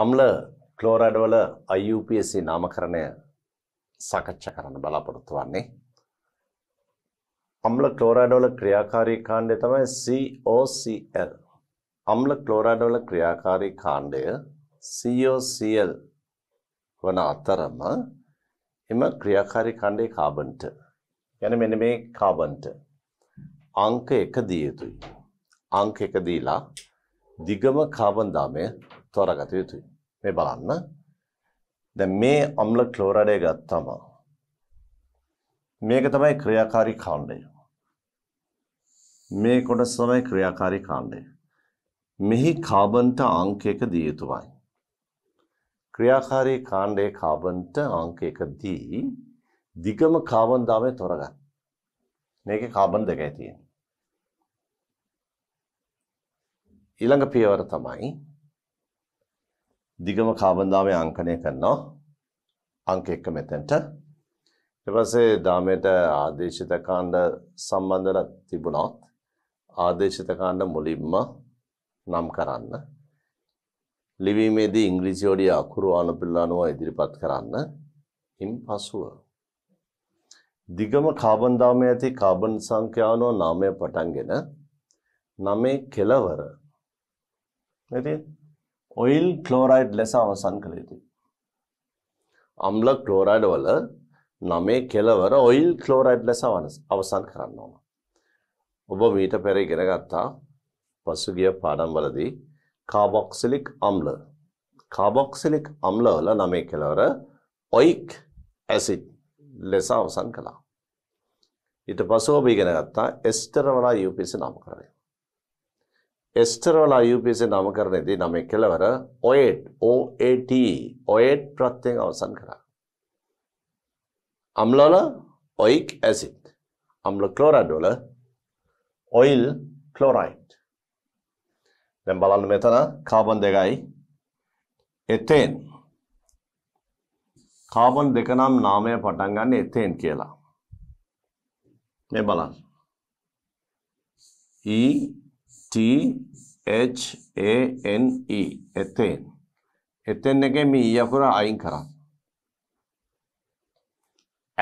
අම්ල ක්ලෝරඩවල IUPAC නාමකරණය සාකච්ඡා කරන්න බලාපොරොත්තු වෙන්නේ. අම්ල ක්ලෝරඩවල ක්‍රියාකාරී කාණ්ඩය තමයි COCl. අම්ල ක්ලෝරඩවල ක්‍රියාකාරී කාණ්ඩය COCl වන අතරම එම ක්‍රියාකාරී කාණ්ඩයේ කාබන්ට යන මෙන්න මේ කාබන්ට අංක 1 දී යුතුයි. අංක 1 දීලා දිගම කාබන් දාමය තෝරාගත යුතුයි. මේ බලන්න. දැන් මේ අම්ල ක්ලෝරයිඩය ගත්තම මේක තමයි ක්‍රියාකාරී කාණ්ඩය. මේ කොටස තමයි ක්‍රියාකාරී කාණ්ඩය. මෙහි කාබන්ට අංකයක දිය යුතුමයි. ක්‍රියාකාරී කාණ්ඩයේ කාබන්ට අංකයක දී දිගම කාබන් දාමේ තොරගන්න. මේකේ කාබන් දෙකයි තියෙන්නේ. ඊළඟ පියවර තමයි දිගම කාබන්දාමය අංකනය කරනවා අංක එක්ක මෙතැන්ට එපසේ දාමයට ආදේශිත කාණ්ඩ සම්බන්ධල තිබුණොත් ආදේශිත කාණ්ඩ මුලින්ම නම් කරන්න ලිවීමේදී ඉංග්‍රීසිෝඩිය අකුරු අනුපිල්ලානුව ඉදිරිපත් කරන්න ඉන් පසුව දිගම කාබන්දාමය ඇති කාබන් සංඛ්‍යානෝ නාමය පටන්ගෙන නමේ කෙලවර ඇති ඔයිල් ක්ලෝරයිඩ් ලෙස අවසන් කළ යුතුයි. අම්ල ක්ලෝරයිඩ් වල නමේ කෙලවර ඔයිල් ක්ලෝරයිඩ් ලෙස අවසන් කරන්න ඕන. ඔබ මීට පෙර ඉගෙන ගත්තා පසුගිය පාඩම්වලදී කාබොක්සිලික් අම්ල කාබොක්සිලික් අම්ල වල නමේ කෙලවර ඔයික් ඇසිඩ් ලෙස අවසන් කළා. ඊට පසුව ඔබ ඉගෙන ගත්තා එස්ටර් වල UPC නාමකරණය. එස්ටරෝලා යුපිසේ නමකරණයේදී නම කෙලවර ඔයට් OAT ඔයට් ප්‍රත්‍යයෙන් අවසන් කරා. අම්ලවල ඔයික් ඇසිඩ්. අම්ල ක්ලෝරයිඩ් වල ඔයිල් ක්ලෝරයිඩ්. දැන් බලන්න මෙතන කාබන් දෙකයි එතෙන්. කාබන් දෙක නම් නාමය පටන් ගන්න එතෙන් කියලා. මේ බලන්න. E T H A N E එතෙන් එතෙන් එකේ මේ ඊ අකුර අයින් කරා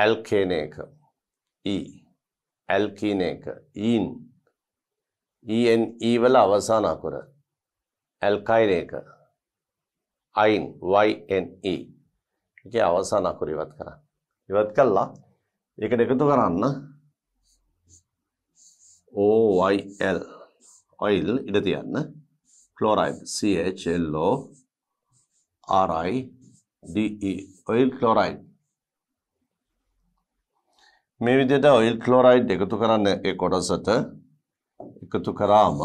ඇල්කේන එක E ඇල්කීන එක ඊන් e EN E වල අවසාන අකුර ඇල්කයින එක අයින් YN E එකේ අවසාන අකුර ඉවත් කරා ඉවත් කළා ඒකට එකතු කරන්න OYL ඔයිල් ඉඩ තියන්න chloride CHLO RI DE oyl chloride මේ විදිහට ඔයිල් ක්ලෝරයිඩ් එකතු කරන්න ඒ කොටසට එකතු කරාම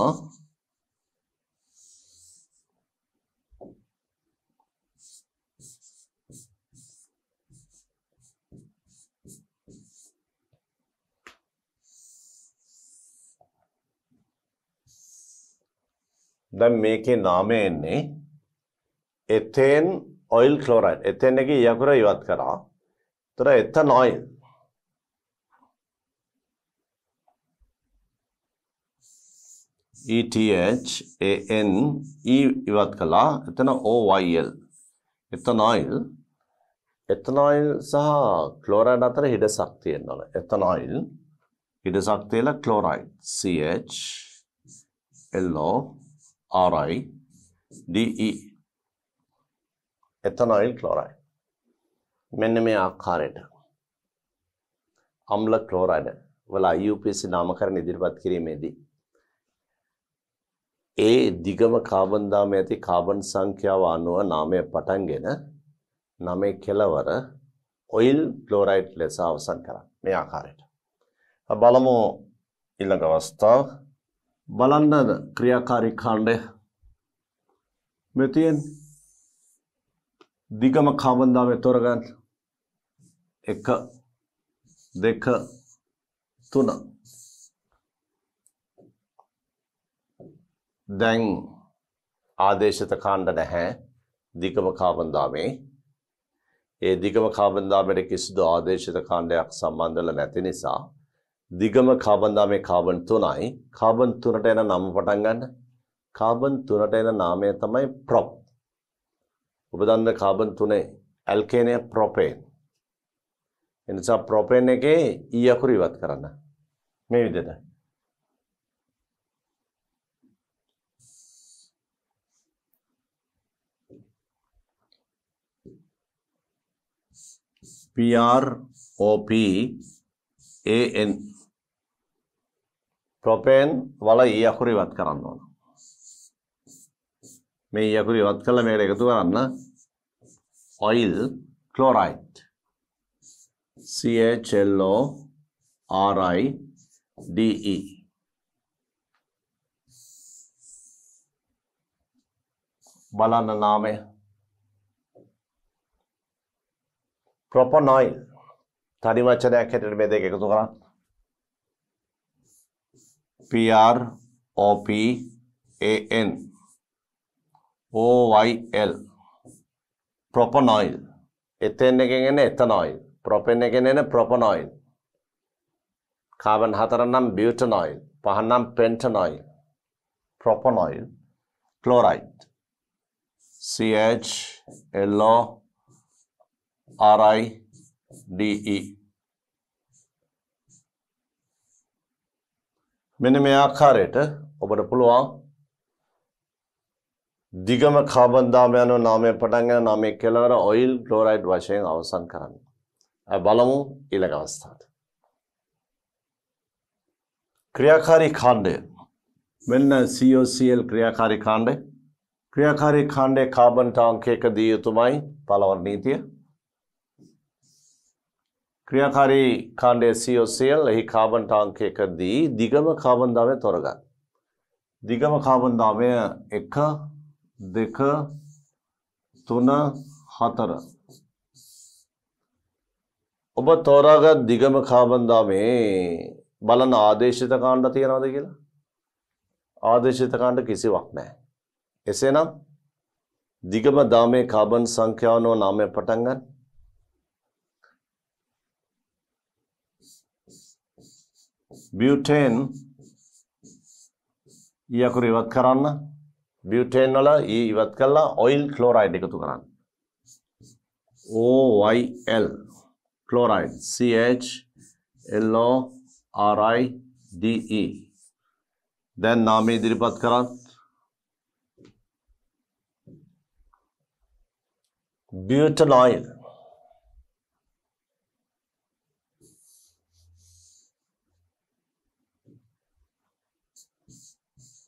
දැන් මේකේ නාමය එන්නේ එතෙන් ඔයිල් ක්ලෝරයිඩ්. එතෙන් එකේ යකුර ඉවත් කරා. ඒතර එතනොයිල්. ETH e AN E ඉවත් කළා. එතන OYL. එතනොයිල්. එතනොයිල් සහ ක්ලෝරයිඩ් අතර හිඩසක් තියෙනවා. එතනොයිල් හිඩසක් තියලා chloride CH LO RIDE ethanoyl chloride. මෙන්න මේ ආකාරයට අම්ල ක්ලෝරයිඩ් වල IUPAC නාමකරණ ඉදිරිපත් කිරීමේදී ඒ දිගම කාබන් දාමයේ ඇති කාබන් සංඛ්‍යාව අනුව නාමය පටන්ගෙන නමේ කෙලවර ඔයිල් ක්ලෝරයිඩ් ලෙස අවසන් කරා මේ ආකාරයට. බලමු ඊළඟ අවස්ථාව බලන්න ක්‍රියාකාරී කාණ්ඩය මෙතියෙන් දිගම කාබන්දාවේ තොරගන්න එක දෙක තුන දැන් ආදේශිත කාණ්ඩ නැහැ දිගම කාබන්දාමේ ඒ දිගම කාබන්දාමයට කිසිදු ආදේශිත කාණ්ඩයක් සම්බන්ධල නැති නිසා දිගම කාබන් දාමේ කාබන් 3යි කාබන් 3ට එන නම පටන් ගන්න කාබන් 3ට එන නාමය තමයි ප්‍රොප් ඔබ දන්න කාබන් 3 ඇල්කේනය ප්‍රොපේන් එනිසා ප්‍රොපේන් එකේ ඊ e අකුර ඉවත් කරන්න මේ විදිහට PROP AN ප්‍රොපේන් වල ඊ අකුර ඉවත් කරන්න ඕන. මේ ඊ අකුර ඉවත් කළා මේකට එකතු කරන්න oil chloride CHLO RIDE බලන්න නාමය ප්‍රොපොනොයිල් තනි වචනයක් හැටියට මේ දෙක එකතු කරන්න P R O P A N O Y L propanoyl এথেনেগেনে এথানয়েল প্রোপেনেগেনে প্রোপনয়েল কার্বন হাতার নাম বিউটেনয়েল পাহাড় নাম pentanoyl propanoyl chloride CH LO RI DE මෙන්න මේ ආකාරයට ඔබට පුළුවන් දිගම කාබන් දාමයන්ව නාමයෙන් පටන් ගන්න නාමයේ කෙලවර ඔයිල් ක්ලෝරයිඩ් වශයෙන් අවසන් කරන්න. බලමු ඊළඟ අවස්ථාවට. ක්‍රියාකාරී කාණ්ඩය මෙන්න COCl ක්‍රියාකාරී කාණ්ඩය ක්‍රියාකාරී කාණ්ඩයේ කාබන් ටාංකයක දී යුතුමයි පළවන නීතිය ක්‍රියාකාරී කාණ්ඩය COCl එහි කාබන් ටාංකයකදී දිගම කාබන් දාමය තොරගන්න. දිගම කාබන් දාමය 1 2 3 4 ඔබ තෝරාගත් දිගම කාබන් දාමේ බලන ආදේශිත කාණ්ඩ තියනවද කියලා? ආදේශිත කාණ්ඩ කිසිවක් නැහැ. එසේනම් දිගම දාමේ කාබන් සංඛ්‍යාවනෝ නාමය පටන් ගන්න බියුටේන් ඊ අකුර ඉවත් කරන්න බියුටේන් වල ඊ ඉවත් කළා ඔයිල් ක්ලෝරයිඩ් එකතු කරන්න O Y L chloride C H L O R I D E දැන් නාමය ඉදිරිපත් කරත් butanol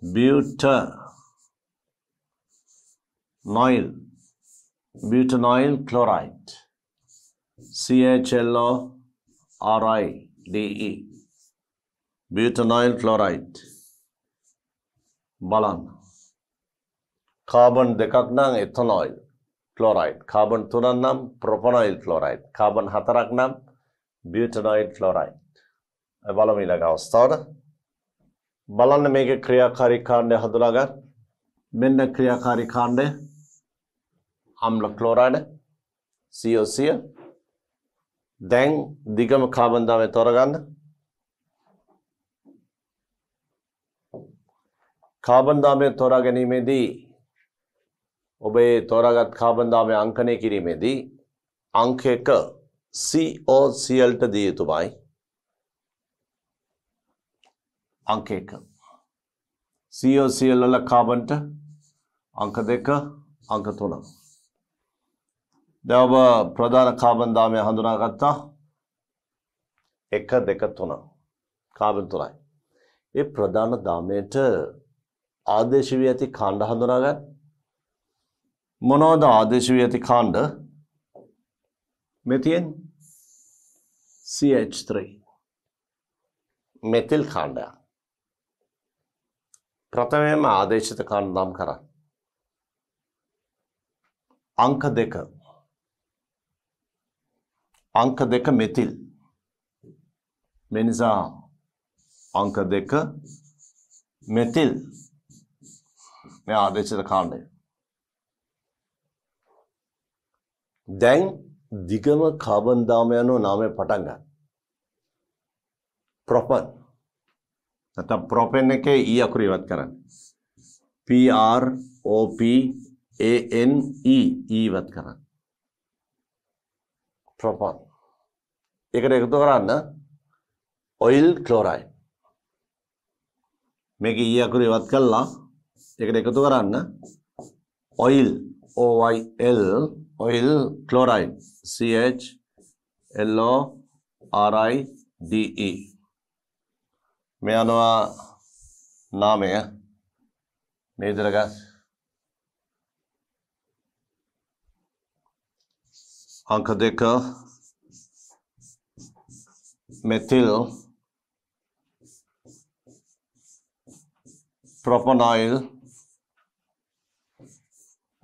butanoyl butanoyl chloride CHLORIDE butanoyl chloride බලන්න කාබන් දෙකක් නම් එතනොයිල් ක්ලෝරයිඩ් කාබන් තුනක් නම් ප්‍රොපනොයිල් ක්ලෝරයිඩ් කාබන් හතරක් නම් බියුටනොයිල් ක්ලෝරයිඩ් බලමු ඊළඟ අවස්ථාවට බලන්න මේක ක්‍රියාකාරී කාණ්ඩය හඳුනා ගන්න. මෙන්න ක්‍රියාකාරී කාණ්ඩය. අම්ල ක්ලෝරයිඩ් COCl දැන් දිගම කාබන් දාමේ තෝරගන්න. කාබන් දාමේ තෝරා ගැනීමේදී ඔබේ තෝරාගත් කාබන් දාමේ අංකනය කිරීමේදී අංක 1 COCl ට දී යුතුමයි. අංක එක. COCl වල කාබන්ට අංක දෙක අංක තුන. දැන් ඔබ ප්‍රධාන කාබන් දාමය හඳුනාගත්තා. 1 2 3. කාබන් තුනයි. ඒ ප්‍රධාන දාමයට ආදේශ වී ඇති කාණ්ඩ හඳුනාගන්න. මොනවද ආදේශ වී ඇති කාණ්ඩ? මේ තියෙන්නේ CH3. මෙතිල් කාණ්ඩයක්. ප්‍රථමයෙන්ම ආදේශිත කණ්ඩම් කරන්න. අංක දෙක අංක දෙක මෙතිල් මෙනිසා අංක දෙක මෙතිල් මේ ආදේශිත කාණ්ඩය දැන් දිගම කාබන් දාම යනු නාමය පටන්ගන්න ප්‍රොපන් तथा प्रोपेन के ई अखर याद करें P R O P A N E E याद करें प्रोपन एक तो ऑयल क्लोराइड मैं ई अखर याद कर ला एक तो oyl O Y L oyl chloride C H L O R I D E මේ අනවා නාමය මේ විතරගස් අංක දෙක methyl propanoyl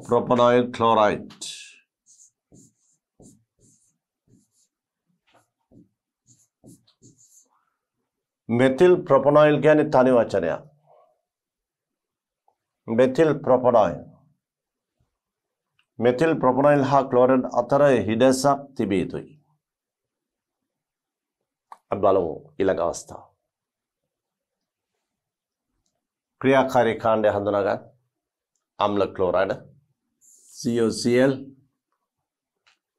propanoyl chloride methyl propanoyl කියන්නේ තනි වචනයක්. මෙතිල් ප්‍රොපනොයිල්. මෙතිල් ප්‍රොපනොයිල් හා ක්ලෝරයිඩ් අතර හිඩැසක් තිබිය යුතුයි. අපි බලමු ඊළඟ අවස්ථාව. ක්‍රියාකාරී කාණ්ඩය හඳුනාගත් අම්ල ක්ලෝරයිඩ් COCl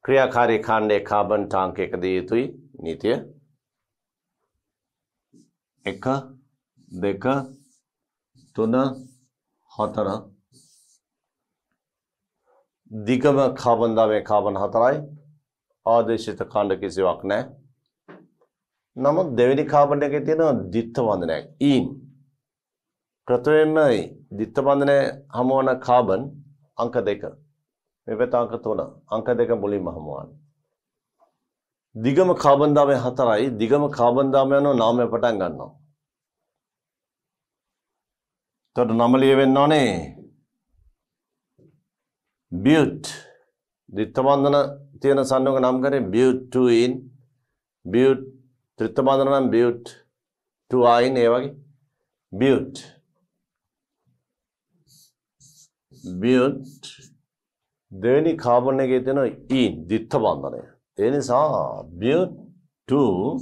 ක්‍රියාකාරී කාණ්ඩයේ කාබන් ටාංකයක දිය යුතුයි නීතිය එක දෙක තුන හතර දිගම කාබන්දාවේ කාබන් හතරයි ආදේශිත කාණ්ඩ කිසිවක් නෑ නමුත් දෙවැනි කාබන් එකේ තියෙන දිත්ත බන්ධනයක් ඊන් ප්‍රථමයෙන්ම දිත්ත බන්ධනය හමුවන කාබන් අංක දෙක මේ පැත්ත අංක තුන අංක දෙක මුලින්ම හමුවන්නේ දිගම කාබන් දාමය හතරයි දිගම කාබන් දාමයනෝ නාමය පටන් ගන්නවා. එතකොට නම ලියවෙන්න ඕනේ. බියුට් ත්‍රිත්බන්ධන තියෙන සංයෝග නම් කරේ බියුට් 2 in බියුට් ත්‍රිත්බන්ධන නම් බියුට් 2 in ඒ වගේ බියුට් බියුට් දෙවෙනි කාබන් එකේ තියෙන in e. ත්‍රිත්බන්ධනය ඒ නිසා beautiful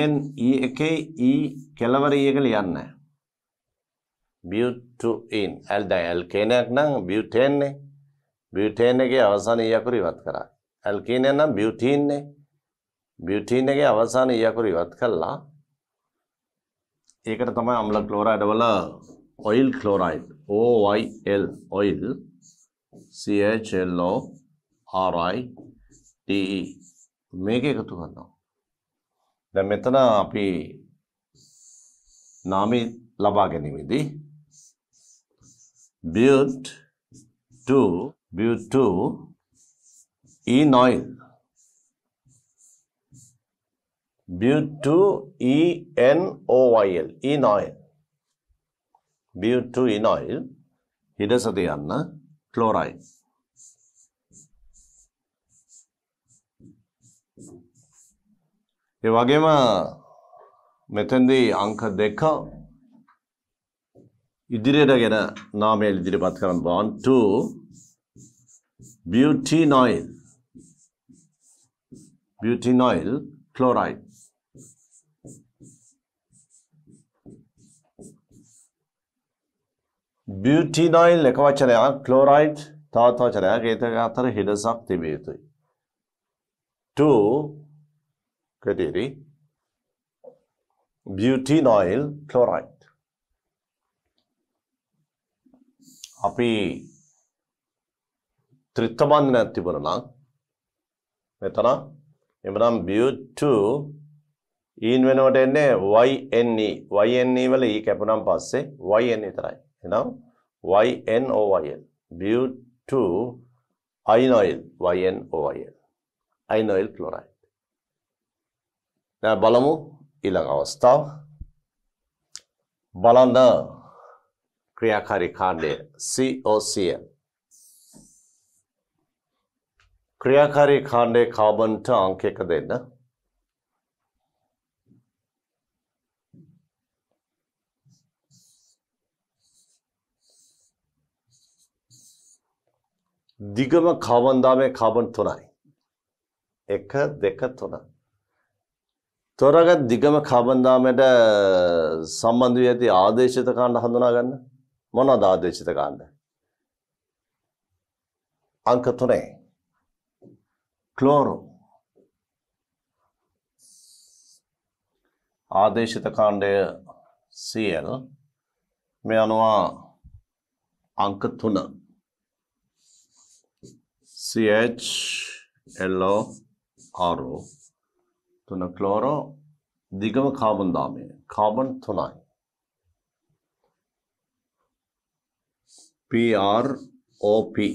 en e එකේ e කෙලවර e එක ලියන්න butin ඇල්ද ඇල්කේනයක් නම් butanනේ butan එකේ අවසාන e අකුර ඉවත් කරා ඇල්කේනය නම් butinනේ butin එකේ අවසාන e අකුර ඉවත් කළා ඒකට තමයි අම්ල ක්ලෝරයිඩ් වල oil chloride o y l oil c h l o RI මේක එකතු කරනවා. දැන් මෙතන අපි නාමයේ ලබා ගැනීමේදී build to build to e noil build to e n o y l e noil build to e noil හිඩසත යන්න chloride ඒ වගේම මෙතෙන්දී අංක දෙක ඉදිරියට ගෙන නාමය ඉදිරිපත් කරන්න බවන් to butenoyl butenoyl chloride බියටිනොයිල් එක වචනයක් ක්ලෝරයිට් තවත් වචනයක් ඒතක අතර හිඩසක් තිබිය යුතුයි to Kadiri butynyl chloride. අපි ත්‍රිත්තබන්ධනයක් තිබුණා නම් මෙතන එමනම් butyl ඊන් වෙනකොට එන්නේ YNE YNE වල E කැපුණාන් පස්සේ YN විතරයි. එහෙනම් YNOYL butyl ionoyl YNOYL ynoyl chloride బలము ఇలాగ వస్తాం బలంద క్రియాకారి కాండే సిఓసిఎల్ ಕ್ರಿಯಾಕಾರಿ ಖಾಂಡೆ ಕಾಬಂಟ ಅಂಕೆ ಕದೆಯಿಂದ ದಿಗಮ ಖಾಬಂದಾಮೆ ಖಾಬಂಟ್ ತುನಾಯಿ 1 2 3 තොරගත් දිගම කබන්දාමයට සම්බන්ධ වී ඇති ආදේශිත කාණ්ඩ හඳුනා ගන්න. මොනවාද ආදේශිත කාණ්ඩ? අංක 3. ක්ලෝරෝ ආදේශිත කාණ්ඩය CL මේ අනුවා අංක 3 CH LO आरो तो न क्लोरो दिगम कार्बन दामे कार्बन थोनाई P R O P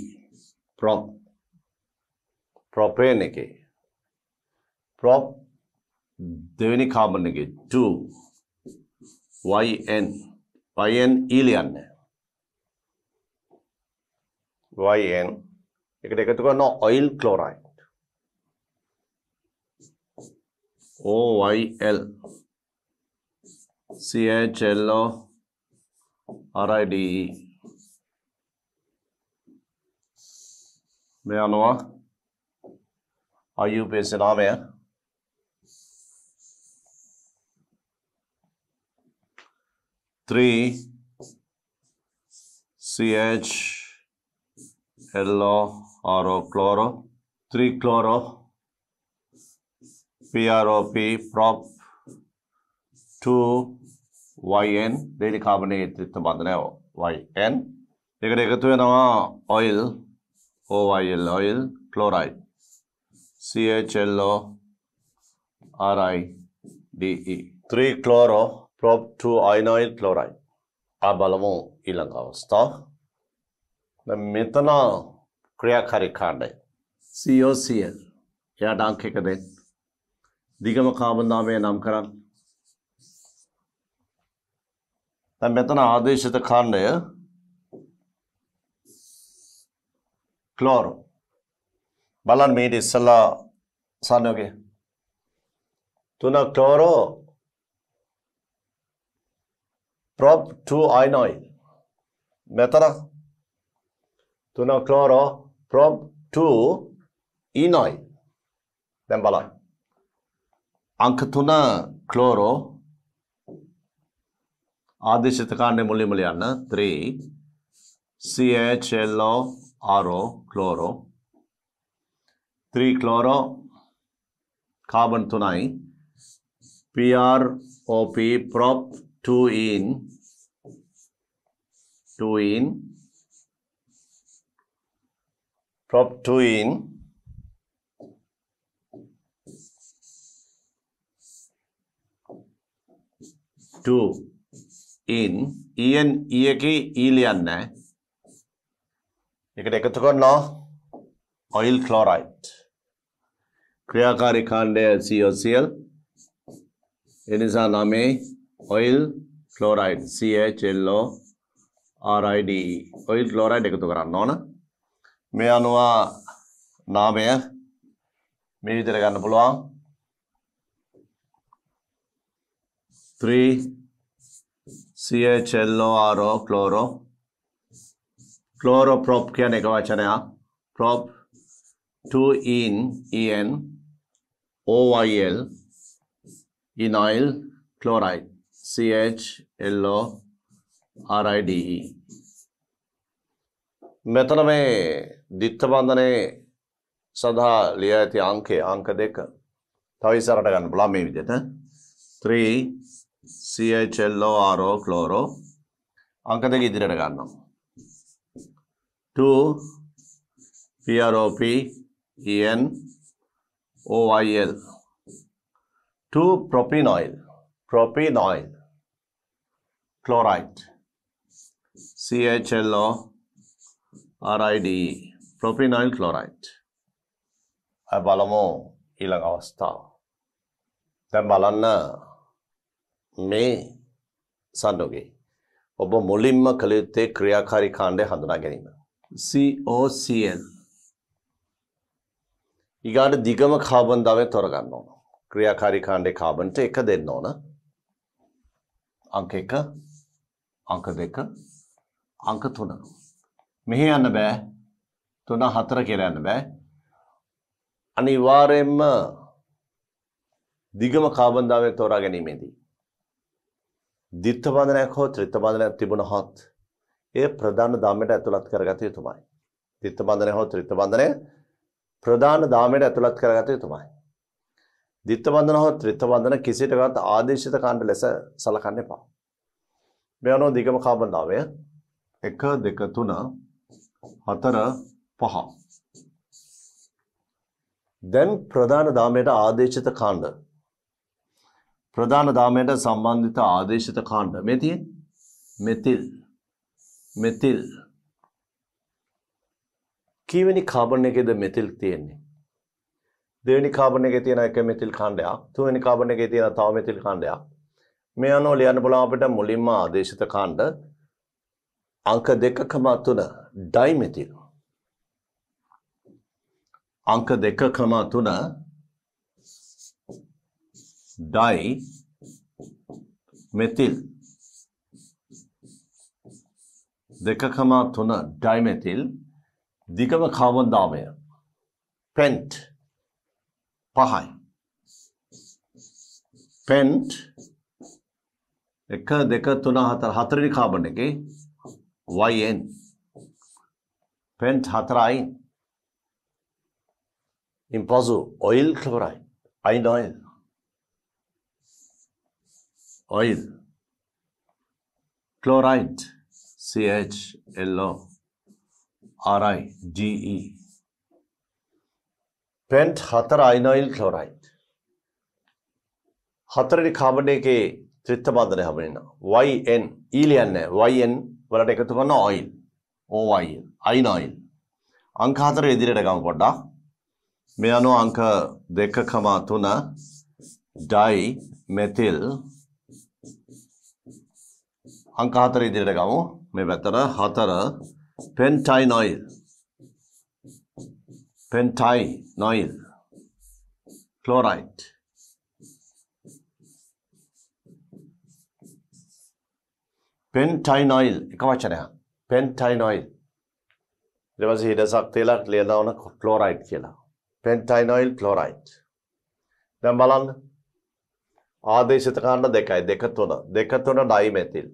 prop propane के प्रॉप देवनी कार्बन के two Y N Y N इलियन वाई एन एक देखते तो हो ना oyl chloride O Y L C H L O R I D E मैं हुआ आयु पे से नाम है three C H L O R O chloro three chloro PROP prop 2 YN දෙලි කාබනේත් බඳන YN එකට එකතු වෙනවා oil OYL oil chloride CHLO RIDE 3 chloro prop 2 ionoyl chloride ආ බලමු ඊළඟ අවස්ථාව දැන් මෙතන ක්‍රියාකාරී කාණ්ඩය COCl එයාට අංක එක දෙන්න දිගම කාමනාමය නම් කරන්න. දැන් මෙතන ආදේශිත ඛණ්ඩය ක්ලෝරෝ බලන්න මේට ඉස්සලා සන්නෝගේ තුන ක්ලෝරෝ ප්‍රොප් 2 අයිනොයිල් මෙතන තුන ක්ලෝරෝ ප්‍රොප් 2 ඉනොයිල් දැන් බලන්න ಅಂಕತುನ ಕ್ಲೋರೋ ಆದೇಶಿತಕಾಂಡೆ ಮುಳ್ಳಿಮಳಿಯನ್ನ three C H L O R O chloro three chloro carbon ತುನಾಯಿ P R O P prop two yne two yne prop two yne to in en e එකේ e ලියන්නේ නැහැ. ඒකට එකතු කරනවා oil chloride. ක්‍රියාකාරී කාණ්ඩය COCl. ඒ නිසා නමේ oil chloride CHLO RID e. oil chloride එකතු කරන්න ඕන. මේ අනුව නාමය මේ විදිහට ගන්න පුළුවන්. 3 CHLORO ಕ್ಲೋರೋ ಕ್ಲೋರೋಪ್ರೋಪ್ ಗೆ ಅನೇಕವಚನ prop two yne E N O Y L ynoyl chloride C H L O R I D E මෙතන මේ දිත්ත බන්ධනේ සඳහා ලිය ඇති අංකය අංක දෙක තව ඉස්සරට ගන්න බලන්න මේ විදිහට 3 CHLORO ක්ලෝරෝ අංක දෙක ඉදිරියට ගන්නවා 2 PROP EN OIL 2 propenoyl propenoyl chloride CHLO RIDE propenoyl chloride බලමු ඊළඟ අවස්ථාව දැන් බලන්න මේ සන්ඩෝගේ ඔබ මුලින්ම කළ යුත්තේ ක්‍රියාකාරී කාණ්ඩය හඳුනා ගැනීම. COCl ඊගාට දිගම කාබන් දාවය තොරගන්න ඕන. ක්‍රියාකාරී කාණ්ඩේ කාබන්ට එක දෙන්න ඕන. අංක 1 අංක 2 අංක 3. මෙහි යන්න බෑ. 3 4 කියලා යන්න බෑ. අනිවාර්යයෙන්ම දිගම කාබන් දාවය තෝරා ගැනීමේදී දිත්ත බන්ධනයක් හෝ ත්‍රිත්ත බන්ධනයක් තිබුණහොත් එය ප්‍රධාන ධාමයට ඇතුළත් කරගත යුතුමයි. දිත්ත බන්ධනය හෝ ත්‍රිත්ත බන්ධනය ප්‍රධාන ධාමයට ඇතුළත් කරගත යුතුමයි. දිත්ත බන්ධන හෝ ත්‍රිත්ත බන්ධන කිසිටකත් ආදේශිත කාණ්ඩ ලෙස සලකන්න එපා. මේ අනුව දිගම කාබන්ධාවය 1 2 3 4 5 දැන් ප්‍රධාන ධාමයට ආදේශිත කාණ්ඩ ප්‍රධාන දාමයට සම්බන්ධිත ආදේශිත කාණ්ඩ මේ තියෙන මෙතිල් මෙතිල් කීවෙනි කාබන් එකේද මෙතිල් තියෙන්නේ දෙවෙනි කාබන් එකේ තියෙන එක මෙතිල් කාණ්ඩයක් තුන්වෙනි කාබන් එකේ තියෙන තව මෙතිල් කාණ්ඩයක් මේ අනුව ලියන්න පුළුවන් අපිට මුලින්ම ආදේශිත කාණ්ඩ අංක 2.3 ඩයිමෙතිල් අංක 2.3 di methyl දෙකකමා තුන ඩයිමැතිල් දිගම කාවන්දාමය පෙන්ට් පහයි පෙන්ට් එක දෙක තුන හතර හතරනි කාබන එක වයින් පෙන්ට් හතරයින් ඉම්පසු ඔයිල් කවරයි yne oyl oil, chloride, CHLO, RIGE, pent හතර අයිනොයිල් කලෝරයිට්. හතරනි කාබන එකේ ත්‍රිත්ත බාධනය හමෙන YN ඊලියන්න e YN වලට එකතු කරන ඔයිල් ඕයිල් අයිනොයිල් අංක හතර ඉදිරියට ගම පොඩ්ඩා මේ අනුව අංක දෙක කමා තුන ඩයි මෙතිල් අංක 4 ඉදිරියට ගමු. මේ පැත්තට 4 pentinoyl pentinoyl chloride pentinoyl එක වචනයක් pentinoyl ඊට පස්සේ හිඩසක් තෙලක් ලියලා වුණ ක්ලෝරයිඩ් කියලා pentinoyl chloride දැන් බලන්න ආදේශිත කාණ්ඩ දෙකයි දෙක තුන දෙක තුන ඩයිමෙතිල්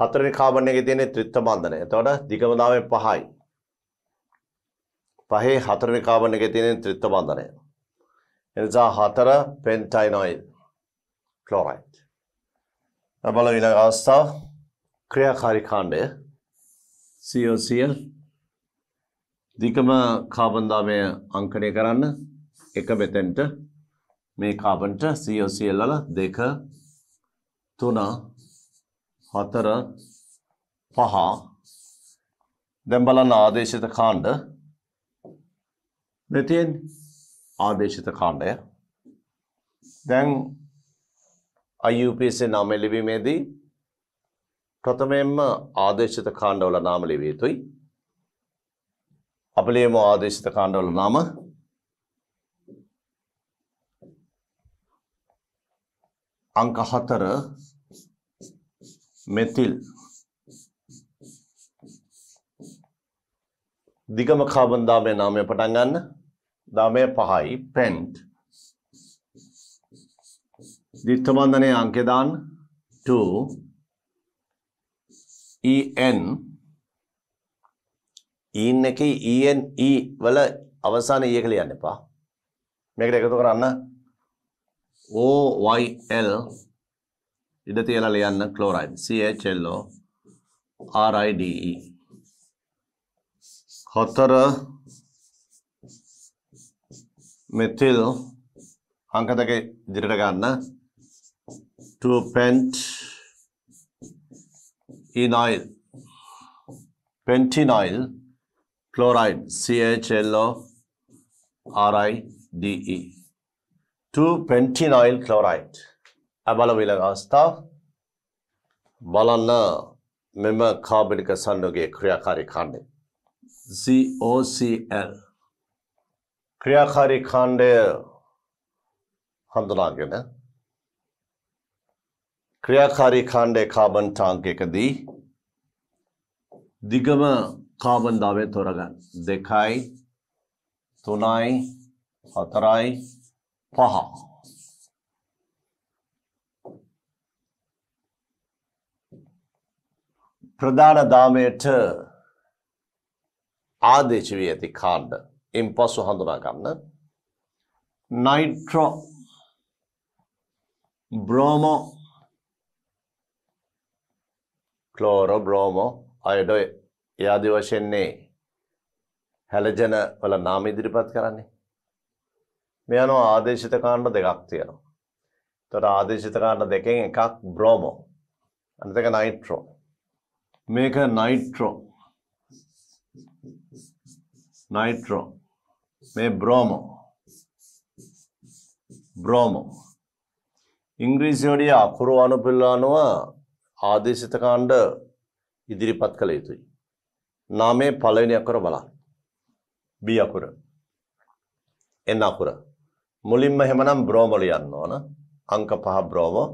හතරවෙනි කාබන් එකේ තියෙන ත්‍රිත්ව බන්ධනය. එතකොට දිගම දාමේ 5යි. 5ේ හතරවෙනි කාබන් එකේ තියෙන ත්‍රිත්ව බන්ධනය. එනිසා 4 පෙන්ටයිනොයිල් ක්ලෝරයිඩ්. බලමු ඊළඟ අවස්ථාව ක්‍රියාකාරී කාණ්ඩය COCl දිගම කාබන් දාමය අංකණය කරන්න එක මෙතෙන්ට මේ කාබන්ට COCl වල 2 3 හතර පහ දැන් බලන්න ආදේශිත කාණ්ඩ මේ තියෙන ආදේශිත කාණ්ඩය දැන් IUPAC නාම ලිවීමේදී ප්‍රථමයෙන්ම ආදේශිත කාණ්ඩවල නාම ලිවිය යුතුයි අපි ලියමු ආදේශිත කාණ්ඩවල නාම අංක 4 මෙතිල් දිගම කාබන් දාමය නාමය පටන් ගන්න දාමය පහයි පෙන්ට් දිත්තබන්ධනය අංකෙදාන් 2 EN ඊන් e එක EN E වල අවසාන E එක ලියන්න එපා මේකට එකතු කරන්න OYL ඉඩ තියලා ලියන්න ක්ලෝරයිඩ් CHLO RIDE e. හතර මෙතිල් අංක දෙක ඉදිරියට ගන්න 2 pent enoyl pentenoyl chloride CHLO RIDE 2 pentenoyl chloride ඇබල විලග අවස්ථාව බලන්න මෙම කාබනික සන්නුගේ ක්‍රියාකාරී කාණ්ඩය. ZOCL ක්‍රියාකාරී කාණ්ඩය හඳුනාගෙන ක්‍රියාකාරී කාණ්ඩය කාබන් ටාංකයකදී දිගම කාබන්දාවේ තොරගන්න දෙකයි තුනයි හතරයි පහ ප්‍රධාන දාමයට ආදේශ වී ඇති කාණ්ඩ එම් පසු හඳුනා ගන්න නයිට්‍රෝ බ්‍රෝමෝ ක්ලෝරෝ බ්‍රෝමෝ අයඩෝ ඒ ආදි වශයෙන්නේ හැලජන වල නාම ඉදිරිපත් කරන්නේ මේ අනුව ආදේශිත කාණ්ඩ දෙකක් තියෙනවා. එතකොට ආදේශිත කාණ්ඩ දෙකෙන් එකක් බ්‍රෝමෝ අනිත් එක නයිට්‍රෝ මේක නයිට්‍රෝ නයිට්‍රෝ මේ බ්‍රෝමෝ බ්‍රෝමෝ ඉංග්‍රීසිවඩිය අකුරු අනුපිල්ලානුව ආදේශිතකාණ්ඩ ඉදිරිපත් කළ යුතුයි. නාමේ පලවෙනි අකුර බලන්න. B අකුර. N අකුර. මුලින්ම එහෙමනම් බ්‍රෝමෝ ලියන්න ඕන. අංක 5 බ්‍රෝමෝ.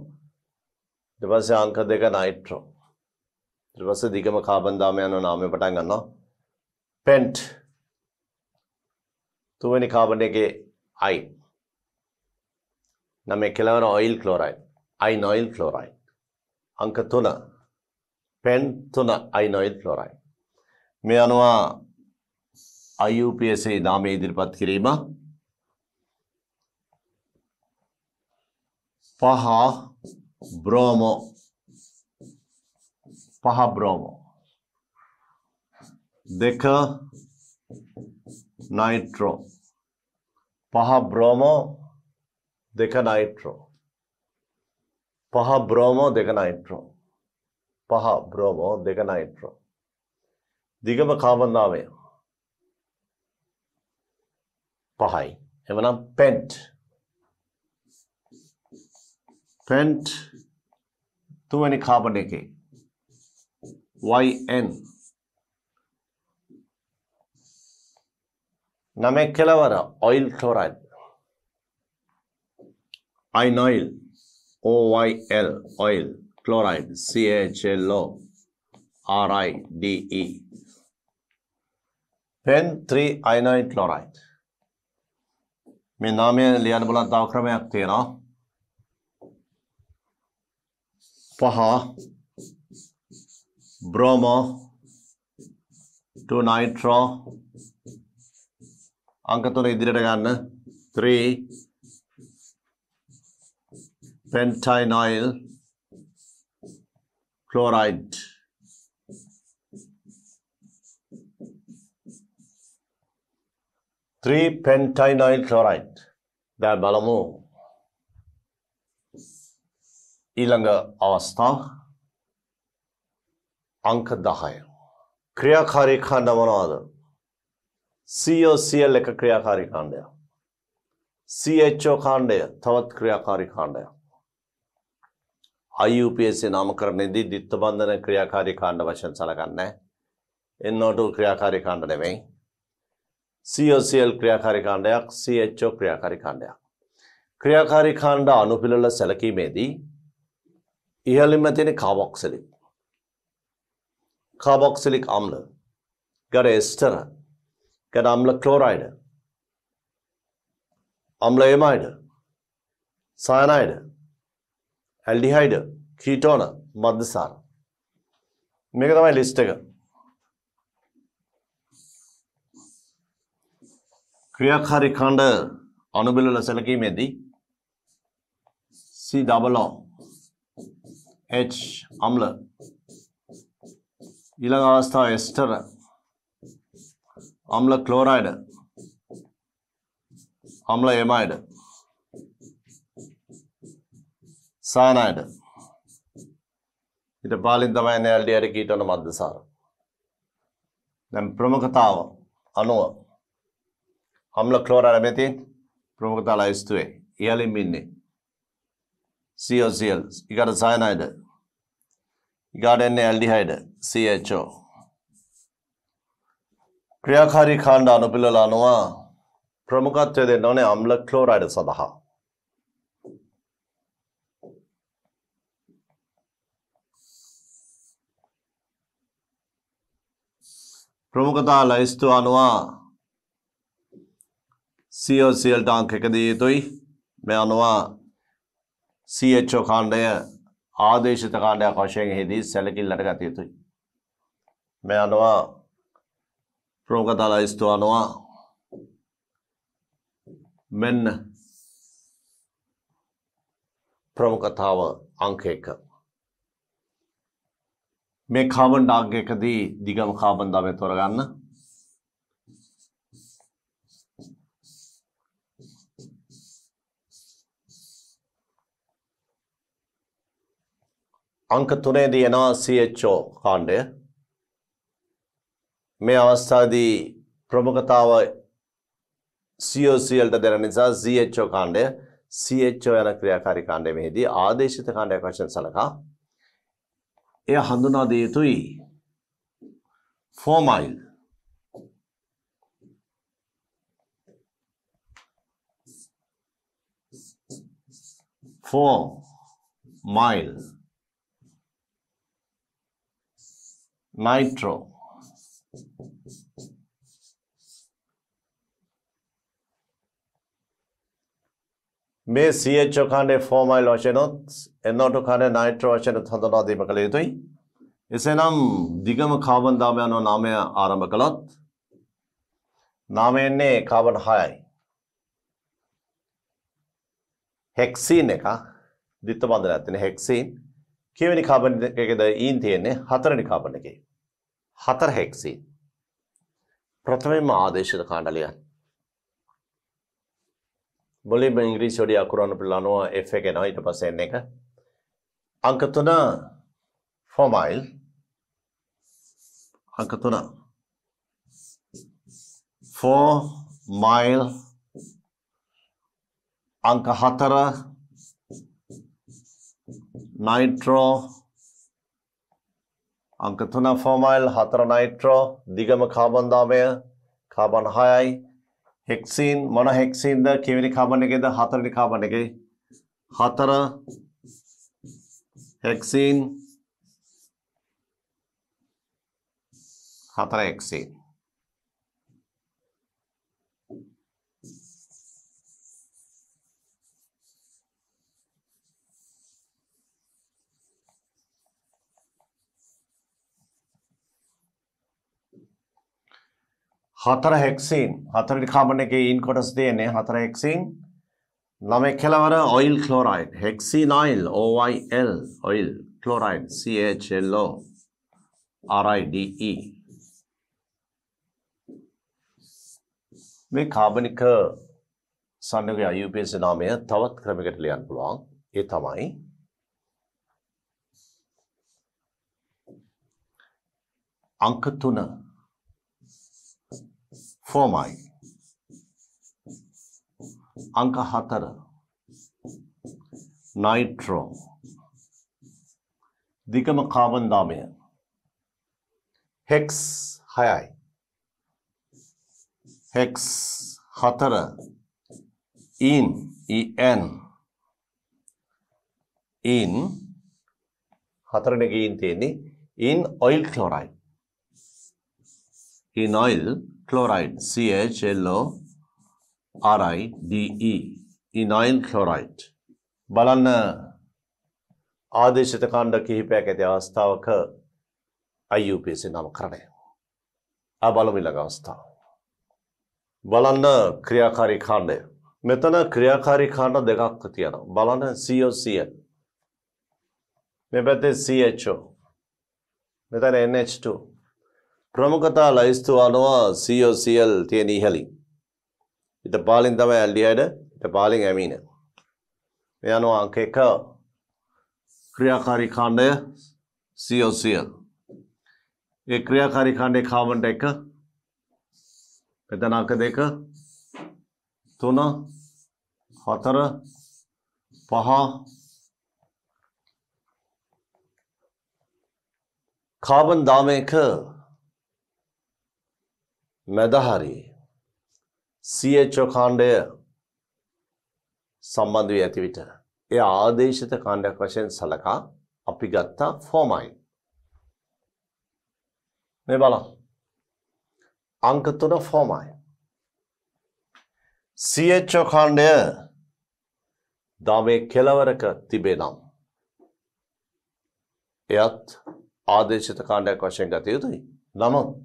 ඊට පස්සේ අංක 2 නයිට්‍රෝ. ඊට පස්සේ දිගම කාබන් දාම යන නාමය පටන් ගන්නවා. pent තුවෙනි කාබන් එකේ I නම් මේ කෙලවර oil chloride iron oil chloride අංක 3 pent 3 iron oil chloride මේ අනුව IUPAC නාමය ඉදිරිපත් කිරීම පහ බ්‍රෝමෝ පහ බ්‍රෝමෝ දෙක නයිට්‍රෝ පහ බ්‍රෝමෝ දෙක නයිට්‍රෝ පහ බ්‍රෝමෝ දෙක නයිට්‍රෝ පහ බ්‍රෝමෝ දෙක නයිට්‍රෝ දිගම කාබන්දාමය පහයි එමනම් පෙන්ට් පෙන්ට් තුවැනි කාබන එකේ yn ನಮಗೆ ಕೆಲವರ oyl chloride ynoyl O Y L oyl chloride C H L O R I D E pent three आइनाइन क्लोराइड में नाम लियान बुला दाखर में तेरह पहा bromo to nitro අංක තුන ඉදිරියට ගන්න 3 pentanyl chloride three pentanyl chloride දැන් බලමු ඊළඟ අවස්ථාව අංක 10. ක්‍රියාකාරී කාණ්ඩ මොනවාද? COCl එක ක්‍රියාකාරී කාණ්ඩයක්. CHO කාණ්ඩය තවත් ක්‍රියාකාරී කාණ්ඩයක්. IUPAC නාමකරණයේදී ද්විත්ව බන්ධන ක්‍රියාකාරී කාණ්ඩ වශයෙන් සැලකන්නේ NO2 ක්‍රියාකාරී කාණ්ඩ නෙමෙයි. COCl ක්‍රියාකාරී කාණ්ඩයක් CHO ක්‍රියාකාරී කාණ්ඩයක්. ක්‍රියාකාරී කාණ්ඩ අණු පිළිවෙල සැලකීමේදී ඉහළින්ම තියෙන කාබොක්සිලින් carboxylic amla, got a ester, got amla chloride, amla amide, cyanide, ඇල්ඩිහයිඩ කීටෝන මධ්‍යසාර මේක තමයි ලිස්ට් එක ක්‍රියාකාරී කාණ්ඩ අණුබිල සැලකීමේදී C H අම්ල ඊළඟ අවස්ථාව එස්ටර් අම්ල ක්ලෝරයිඩ් අම්ල එමයිඩ් සයනයිඩ් ඊට පාලින් තමයි NLDR කීටන මද්දසාර දැන් ප්‍රමුඛතාව අණුව අම්ල ක්ලෝරයිඩ් මේ තියෙන ප්‍රමුඛතාව ලයිස්තුවේ ඉහළින් ඉන්නේ COCl ඊකට සයනයිඩ් got an aldehyde CHO ක්‍රියාකාරී කාණ්ඩ අනුපිළිවෙල අනුව ප්‍රමුඛත්වය දෙන්න ඕනේ අම්ල ක්ලෝරයිඩ් සඳහා. ප්‍රමුඛතා ලයිස්තු අනුව COCl ටාංක එක දිය යුතුයි. මේ අනුව CHO කාණ්ඩය ආදේශිත කාණ්ඩයක් වශයෙන් එහිදී සැලකිල්ලට ගත යුතුයි. මේ අනවා ප්‍රෝගතලා ස්තුවනවා මෙන්න ප්‍රමුඛතාව අංක එක. මේ කාබන් ඩාග් එකදී දිගම කාබන් දාමය තොරගන්න අංක තුනේදී එනවා CHO කාණ්ඩය. මේ අවස්ථාවේදී ප්‍රමුඛතාව COCLට දෙන නිසා CHO කාණ්ඩය CHO යන ක්‍රියාකාරී කාණ්ඩය මෙහිදී ආදේශිත කාණ්ඩයක් වශයෙන් සලකා එය හඳුනා දිය යුතුයි. ෆෝමයිල් ෆෝම් මයිල් నైట్రో මේ CH කණ්ඩේ ෆෝමයිල් වශයෙන්ොත් NO2 කණ්ඩේ නයිට්‍රෝ වශයෙන් හඳුනා දීම කළ යුතුයි. එසේනම් දිගම කාබන් දාමයන නාමය ආරම්භ කළොත් නාමය එන්නේ කාබන් 6යි. හෙක්සීන් එක ද්විත්ව බන්ධනයක් තියෙන හෙක්සීන් කියවෙනි කාබන් එකේද ඊන් තියෙන්නේ හතරවෙනි කාබන් එකේ. හතර හෙක්සි ප්‍රථමයෙන්ම ආදේශද කාණ්ඩලයන් බොලිම ඉංග්‍රීසි වඩිය අකුරන්න පිළ අනුව F එක එනවා ඊට පස්සේ එක අංක තුන ෆෝමයිල් අංක තුන ෆෝ මයිල් අංක හතර නයිට්‍රෝ අංක 3 ෆෝමයිල් 4 නයිට්‍රෝ දිගම කාබන් දාමය කාබන් 6යි හෙක්සීන් මොන හෙක්සීන්ද කෙවෙනි කාබන් එකේද හතරවෙනි කාබන් එකේ 4 හෙක්සීන් 4 හෙක්සීන් හතර හෙක්සින් හතරට කාබන එක ඉන් කොටස් තියනෙ හතර හෙක්සින් ළම කෙලවර ඔයිල් කලෝරයිඩ් හෙක්සින් අයිල් oyl oyl chloride CHLO RIDE මේ කාබනික සන්නගේ අයුපේස නාමය තවත් ක්‍රමකට ලියන්න පුළුවන් ඒ තමයි අංක තුන ෆෝමයි. අංක හතර නයිට්‍රෝ දිගම කාබන්දාමය හෙක්ස් හයයි හෙක්ස් හතර ඉන් ඉන් ඉන් හතරන ගීන් තියෙන්නේ ඉන් ඔයිල් ක්ලෝරයි yne oyl chloride, CHLO, RIDE, ethylene chloride. බලන්න ආදේශිත කාණ්ඩ කිහිපයක් ඇති අවස්ථාවක IUPAC නාමකරණය. ආ බලමු ඊළඟ අවස්ථාව. බලන්න ක්‍රියාකාරී කාණ්ඩය. මෙතන ක්‍රියාකාරී කාණ්ඩ දෙකක් තියෙනවා. බලන්න COCl. මේ පැත්තේ CHO. මෙතන NH2. ප්‍රමුඛතා ලයිස්තු අනුව COCl තියෙන ඉහළින්. ඊට පාලින් තමයි ඇල්ඩිහයිඩ් ඊට පාලින් ඇමීන. මේ අනුව අංක 1 ක්‍රියාකාරී කාණ්ඩය COCl. ඒ ක්‍රියාකාරී කාණ්ඩේ කාබන් 1 මෙතන අංක 2 3 4 5 කාබන් දාමයක මැදහරි සෝ කාණ්ඩය සම්බන්ධ වී ඇතිවිට එය ආදේශිත කාණ්ඩයක් වශයෙන් සලකා අපි ගත්තා ෆෝමයින් මේ බල අංක තුන ෆෝමයි සෝ කාණ්ඩය දාමේ කෙලවරක තිබේ නම් එයත් ආදේශිත කාණ්ඩයක් වශයෙන් ගත යුතුයි නමුත්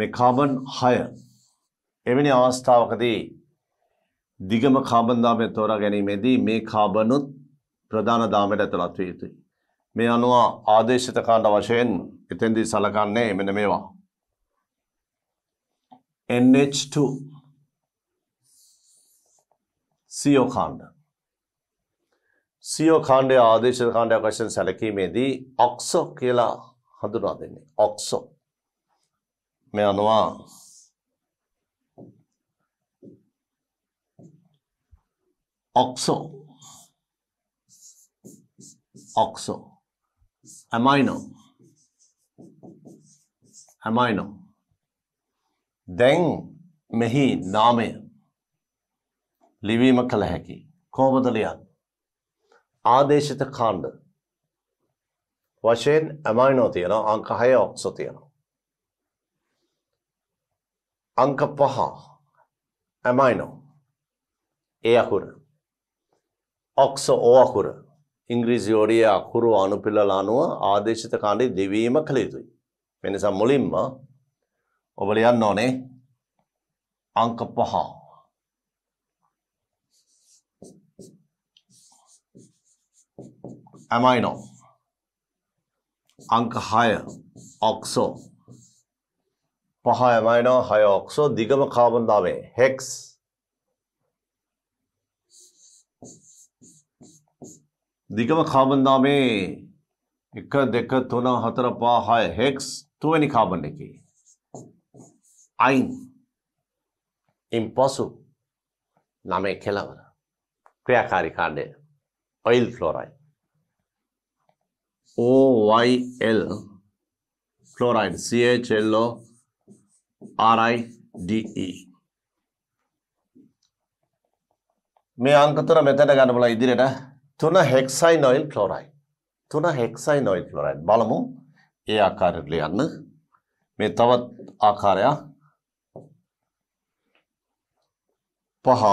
මේ කාබන් 6 එවැනි අවස්ථාවකදී දිගම කාබන් දාමය තෝරා ගැනීමේදී මේ කාබනුත් ප්‍රධාන දාමයට ඇතුළත් විය යුතුයි. මේ අනුව ආදේශිත කාණ්ඩ වශයෙන් එතෙන්දී සලකන්නේ මෙන්න මේවා. NH2 CO කාණ්ඩ සියෝ කාණ්ඩය ආදේශ කාණ්ඩයක් වශයෙන් සැලකීමේදී ඔක්සෝ කියලා හඳුනා දෙන්නේ. ඔක්සෝ මේ අනුවා ඔක්සෝ ඔක්සෝ ඇමයිනෝ ඇමයිනෝ දැන් මෙහි නාමය ලිවීම කළ හැකි කෝමදලියන් ආදේශිත කාණ්ඩ වශයෙන් ඇමයිනෝ තියෙනවා අංකහය ඔක්සෝ තියෙනවා अंक वहां एमाइनो ඒ අකුර ඔක්ස ඕ අකුර ඉංග්‍රීසි ඔඩිය අකුරු අනුපිළල අනුව ආදේශිත කාණ්ඩේ දෙවීම කළ යුතුයි. මෙනිසා මුලින්ම ඔබ ලියන්න ඕනේ අංක පහ. ඇමයිනෝ අංක 6 ඔක්සෝ පහ එමයිනෝ හය ඔක්සෝ දිගම කාබන් දාමේ හෙක්ස් දිගම කාබන් දාමේ එක දෙක තුන හතර පා හය හෙක්ස් තුවැනි කාබන් එක අයින් ඉම්පොසු නමේ කෙලවර ක්‍රියාකාරි කාණ්ඩය oyl fluoride OYL fluoride CHLO R I D E මේ අංක තුන මෙතන ගන්න බලලා ඉදිරියට 3 හෙක්සයිනොයිල් ක්ලෝරයිඩ් 3 හෙක්සයිනොයිල් ක්ලෝරයිඩ් බලමු ඒ ආකාරයට ලියන්න මේ තවත් ආකාරයක් පහ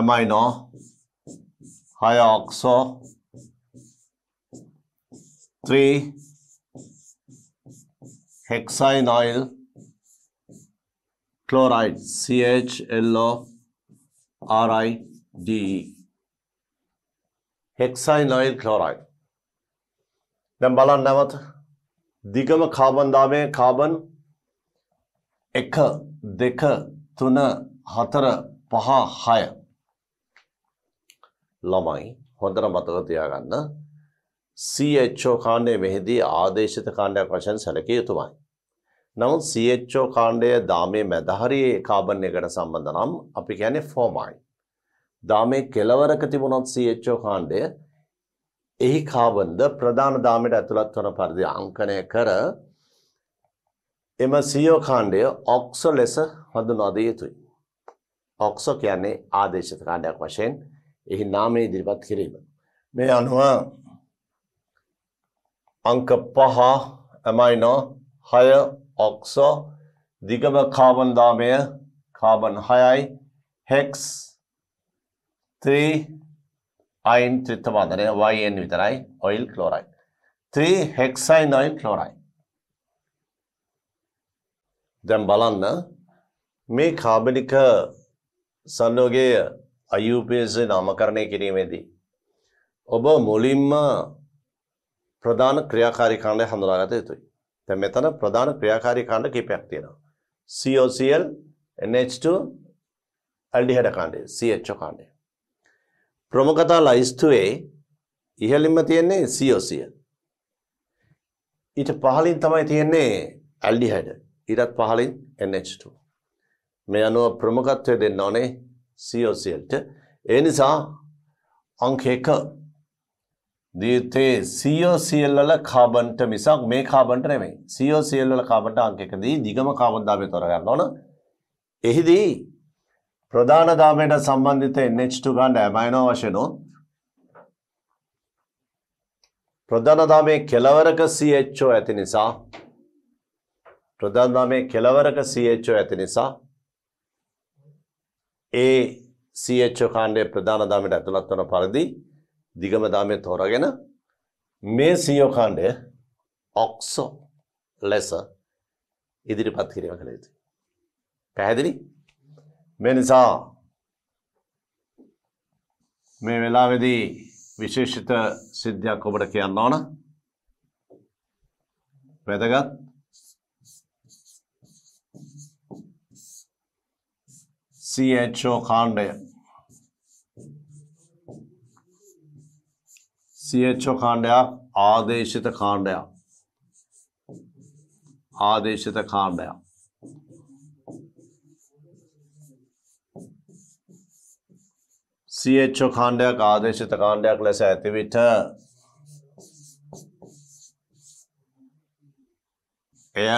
amino high oxo 3 hexynyl chloride e. CHLORIDE හෙක්සයිනොයිල් කලෝරයිඩ්. දැන් බලන්න නැවත දිගම කාබන් දාමේ කාබන් 1 2 3 4 5 6 ළමයි හොඳට මතක තියාගන්න සෝ කාණ්ඩය මෙහිදී ආදේශිත කාණ්ඩයක් වශයෙන් සැලකිය යුතුමයි. නමුත් සෝ කාණ්ඩය දාමේ මැදහරියේ කාබන්යකට සම්බඳ නම් අපි ගැන ෆෝමයි. දාමේ කෙලවරක තිබුණොත් සෝ කාණ්ඩය එහි කාබන්ද ප්‍රධාන දාමයට ඇතුළත් වන පරිදි අංකනය කර එම සෝ e කාණ්ඩය ඔක්සො ලෙස හඳුනාද යුතුයි. ඔක්සෝ කියන්නේ ආදේශිත කාණ්ඩයක් වශයෙන් එහි නාමේ ඉදිරිපත් කිරීම. මේ අනුව අංක පහ ඇමයිනෝ හය ඔක්සෝ දිගම කාබන්දාමය කාබන් හයයි හෙක්ස් ත්‍රී අයින් ත්‍රිත්තමාදරය වයිෙන් විතරයි ඔයිල් කලෝරයි ත්‍රී හෙක්සයි නොයින් කලෝරයි දැම් බලන්න මේ කාබලික සන්නෝගේ අයුපේස නාමකරණය කිරීමේදී ඔබ මුලින්ම ප්‍රධාන ක්‍රියාකාරී කාණ්ඩය හඳුනා ගත යුතුයි. දැන් මෙතන ප්‍රධාන ක්‍රියාකාරී කාණ්ඩ කිහිපයක් තියෙනවා. COCl, NH2, ඇල්ඩිහයිඩ් කාණ්ඩය, CHO කාණ්ඩය. ප්‍රමුඛතා ලයිස්තුවේ ඉහළින්ම තියෙන්නේ COCl. ඊට පහළින් තමයි තියෙන්නේ ඇල්ඩිහයිඩ්. ඊටත් පහළින් NH2. මේ අනුව ප්‍රමුඛත්වය දෙන්න ඕනේ COCl ට. ඒ නිසා අංක 1 දීතේ COCl වල කාබන්ට මිසක් මේ කාබන්ට නෙමෙයි. COCl වල කාබන්ට අංකයකදී දිගම කාබන් දාමය තෝරා ගන්න ඕන. එහිදී ප්‍රධාන දාමයට සම්බන්ධිත NH2 ගන්න ඇමයිනෝ වශයෙන් ප්‍රධාන දාමයේ කෙලවරක CHO ඇති නිසා ප්‍රධාන දාමයේ කෙලවරක CHO ඇති නිසා ඒ CHO කාණ්ඩයේ ප්‍රධාන දාමයට ඇතුළත් වන පරිදි දිගමදාමේ තෝරගෙන මේ සියෝ කාණ්ඩය ඔක්සෝ ලෙස ඉදිරිපත් කිරීම කළ යුතුයි. පැහැදිලි? මේ නිසා මේ වෙලාවේදී විශේෂිත සිද්ධියක් ඔබට කියන්න ඕන. වැදගත් CHO කාණ්ඩය CHO කාණ්ඩයක් ආදේශිත කාණ්ඩයක් ආදේශිත කාණ්ඩයක් CHO කාණ්ඩයක් ආදේශිත කාණ්ඩයක් ලෙස ඇතිවිට එය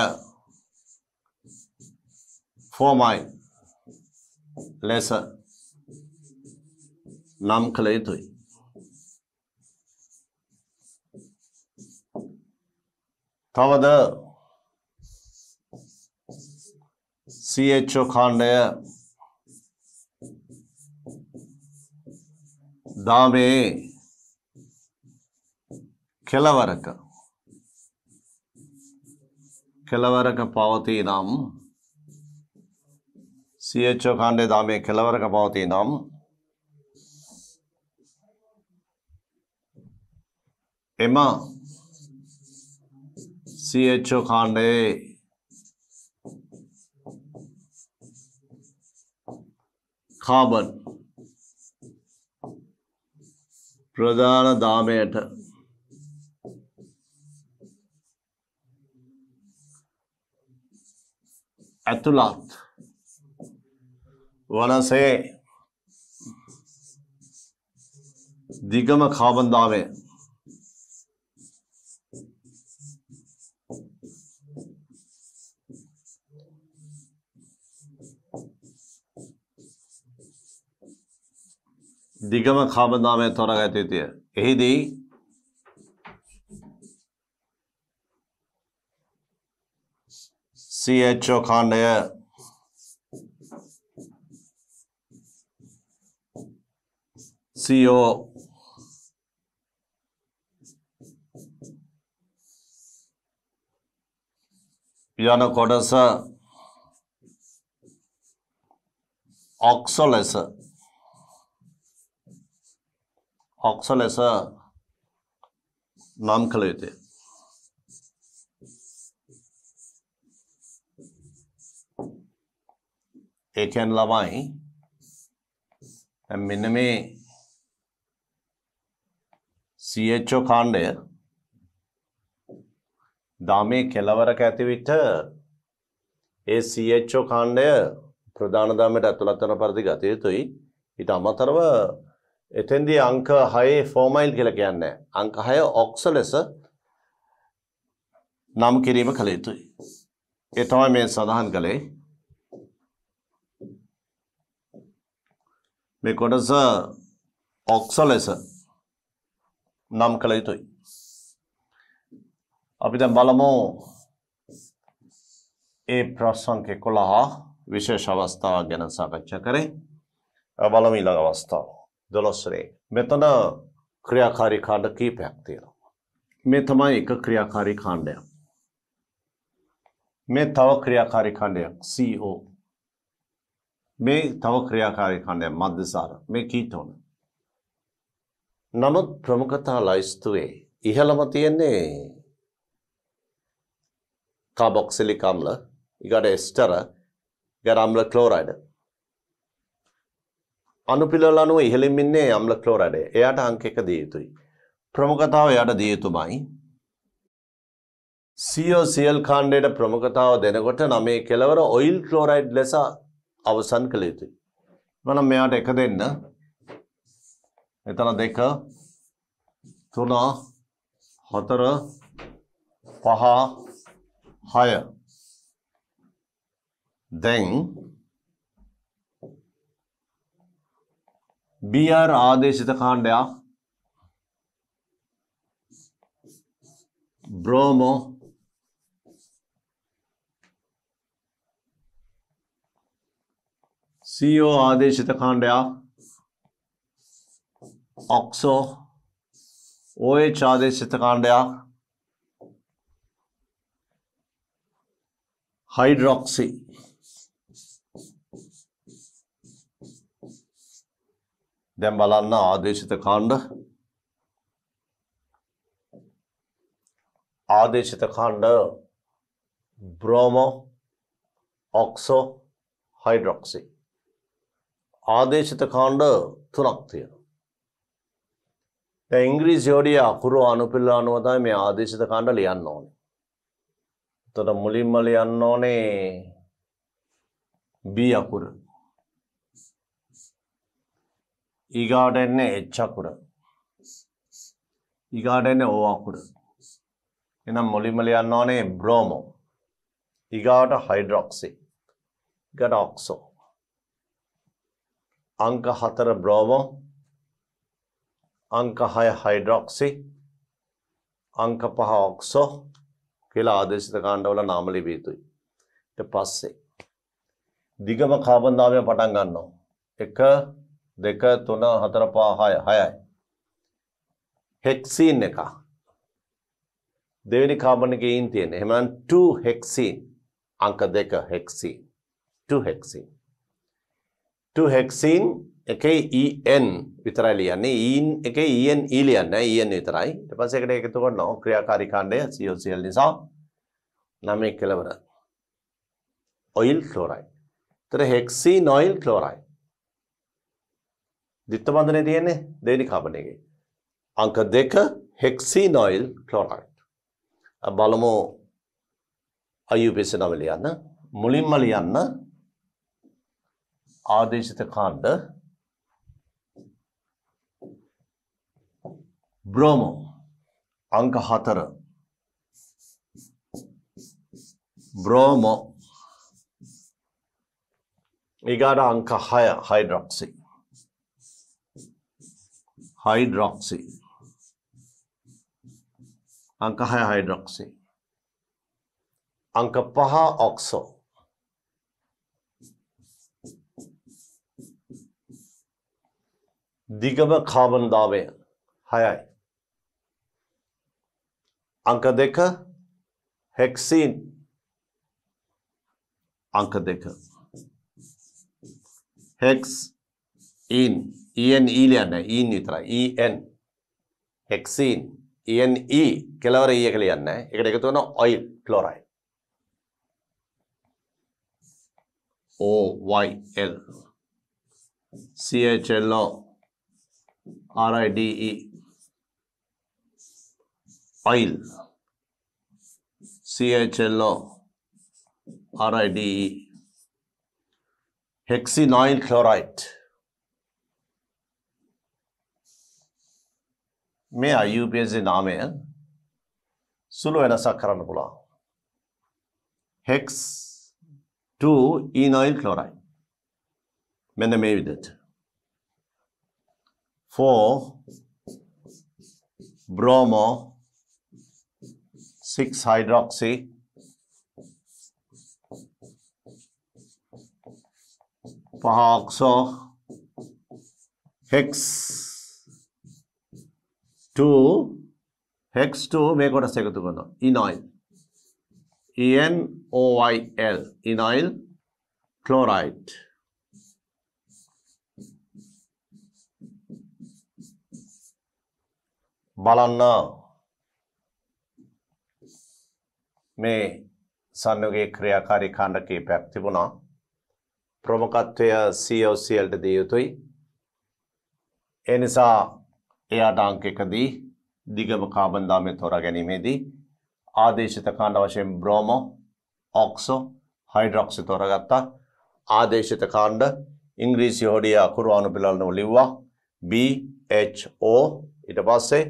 ෆෝමයි ලෙස නම් කළ යුතුයි තවද CHO කාණ්ඩය දාමේ කෙලවරක කෙලවරක පවතී නම් CHO කාණ්ඩය දාමේ කෙලවරක පවතී නම් එම சிஹெச்ஓ காண்டே කාබන් ප්‍රධාන දාමයට ඇතුළත් වනසේ දිගම කාබන්දාමය निगम खाबंदा में थोड़ा कहते थे यही दी सी एच ओ खांड सी ओ यान कोडस ऑक्सोलेस අක්ෂ ලෙස නම් කළ යුතුය. ඒ කියන්නේ ළමයි දැන් මෙන්න මේ CHO කාණ්ඩය දාමේ කෙලවරක ඇතිවිට ඒ CHO කාණ්ඩය ප්‍රධාන දාමයට ඇතුළත් වන පරිදි ගත යුතුයි. ඊට අමතරව එතෙන්දී අංක 6 ෆෝමයිල් කියලා කියන්නේ අංක 6 ඔක්ස ලෙස නම් කිරීම කළ යුතුයි. ඒ තමයි මේ සඳහන් කළේ. මේ කොටස ඔක්ස ලෙස නම් කළ යුතුයි. අපි දැන් බලමු ඒ ප්‍රශ්න 11 විශේෂ අවස්ථාවක් ගැන සාකච්ඡා කරේ. බලමු ඊළඟ අවස්ථාව. දොළොස්රේ. මෙතන ක්‍රියාකාරී කාණ්ඩ කීපයක් තියෙනවා. මේ තමයි එක ක්‍රියාකාරී කාණ්ඩයක්. මේ තව ක්‍රියාකාරී කාණ්ඩයක් CO. මේ තව ක්‍රියාකාරී කාණ්ඩයක් මධ්‍යසාර. මේ කීටෝන. නමුත් ප්‍රමුඛතා ලයිස්තුවේ ඉහළම තියෙන්නේ කාබොක්සිලික් අම්ල, ඊගාට එස්ටර, ඊගාට අම්ල ක්ලෝරයිඩ්. අනුපිළල අනුව ඉහළින් ඉන්නේ අම්ල ක්ලෝරයිඩය. එයාට අංක 1 දිය යුතුයි. ප්‍රමුඛතාව එයාට දිය යුතුමයි. COCl කාණ්ඩයට ප්‍රමුඛතාව දෙනකොට 9 කෙලවර ඔයිල් ක්ලෝරයිඩ් ලෙස අවසන් කළ යුතුයි. මනම් මෙයාට 1 දෙන්න. එතන 2 3 4 5 6 දැන් බිආර් ආදේශිත කාණ්ඩයක් බ්‍රෝමෝ සෝ ආදේශිත කාණ්ඩයක් ඔක්සෝ ඕය ආදේශිත කාණ්ඩයක් හයිඩ්‍රොක්සි දැන් බලන්න ආදේශිත කාණ්ඩ ආදේශිත කාණ්ඩ බ්‍රෝමෝ ඔක්සෝ හයිඩ්‍රොක්සි ආදේශිත කාණ්ඩ තුනක් තියෙනවා දැන් ඉංග්‍රීසි යෝඩිය අකුරු අනුපිළිවෙල අනුව තමයි මේ ආදේශිත කාණ්ඩ ලියන්න ඕනේ. එතකොට මුලින්ම ලියන්න ඕනේ B අකුර. ඊගාවට එන්නේ H අකුර. ඊගාවට එන්නේ O අකුර. එහෙනම් මුලින්ම ලියන්න ඕනේ බ්‍රෝමෝ. ඊගාවට හයිඩ්‍රොක්සි. ඊගාට ඔක්සෝ. අංක 4 බ්‍රෝමෝ. අංක 6 හයිඩ්‍රොක්සි. අංක 5 ඔක්සෝ කියලා ආදේශිත කාණ්ඩවල නාම ලිවිය යුතුයි. ඊට පස්සේ දිගම කාබන් දාමය පටන් ගන්නවා. 1 දෙක තුන හතර පහ හය හයයි. හෙක්සීන් එක. දෙවෙනි කාබන් එකේ ඉන් තියෙන. එහෙනම් 2 හෙක්සීන්. අංක දෙක හෙක්සීන්. 2 හෙක්සීන්. 2 හෙක්සීන් එකේ EN විතරයි ලියන්නේ. EN එකේ EN E ලියන්නේ EN විතරයි. ඊට පස්සේ එකට එකතු කරනවා ක්‍රියාකාරී කාණ්ඩය COCl නිසා 9 කෙලවර. Oyl chloride. ඒතර හෙක්සීන් ඔයිල් ක්ලෝරයිඩ්. දිත්ත බන්ධනේ තියෙන්නේ දෙවෙනි කාබන් එකේ. අංක 2 හෙක්සිනොයිල් ක්ලොරයිඩ්. බලමු IUPAC නම ලියන්න. මුලින්ම ලියන්න ආදේශිත කාණ්ඩ බ්‍රෝමෝ අංක 4 බ්‍රෝමෝ ඊගාට අංක 6 හයිඩ්‍රොක්සි हाइड्रोक्सी अंक है हाइड्रोक्सी अंक पहा ऑक्सो दिगम खाबन दावे हया अंक देख हेक्सीन अंक देख हेक्स इन ഇ ಎನ್ ಇಲಿ ಅನ್ನ ಈನ್ ಈ ಥರ E N hexene N E ಕೆಲವರ ಈಗಲಿಯನ್ನೇ ಈ ಕಡೆಗೆ ತೋನ oyl chloride O Y L C H L O R I D E oyl C H L O R I D E hexenoyl chloride మే ఆ యు పి ఎస్ సే నామే హ్ సులోయరా స కర్న పులా హెక్స్ 2 ఇనాయిల్ క్లోరైడ్ మెనమే విదత 4 bromo 6 hydroxy 5 oxo hex 2 hex2 මේ කොටස් එකතු කරනවා. Enoil. E N O Y L. Enoil chloride. බලන්න මේ සන්නුගේ ක්‍රියාකාරී කාණ්ඩ කීපයක් තිබුණා. ප්‍රමුඛත්වය COCL ට දිය යුතුයි. ඒ නිසා එයාට අංකකදී දිගම කාබන්දාමය තෝරා ගැනීමේදී ආදේශිත කාණ්ඩ වශයෙන් බ්‍රෝමෝ ඔක්සෝ හයිඩ්‍රොක්සි තෝරගත්තා ආදේශිත කාණ්ඩ ඉංග්‍රීසි හොඩිය අකුරු අනුපිළල්නෝ ලිව්වා BHO ඊට පස්සේ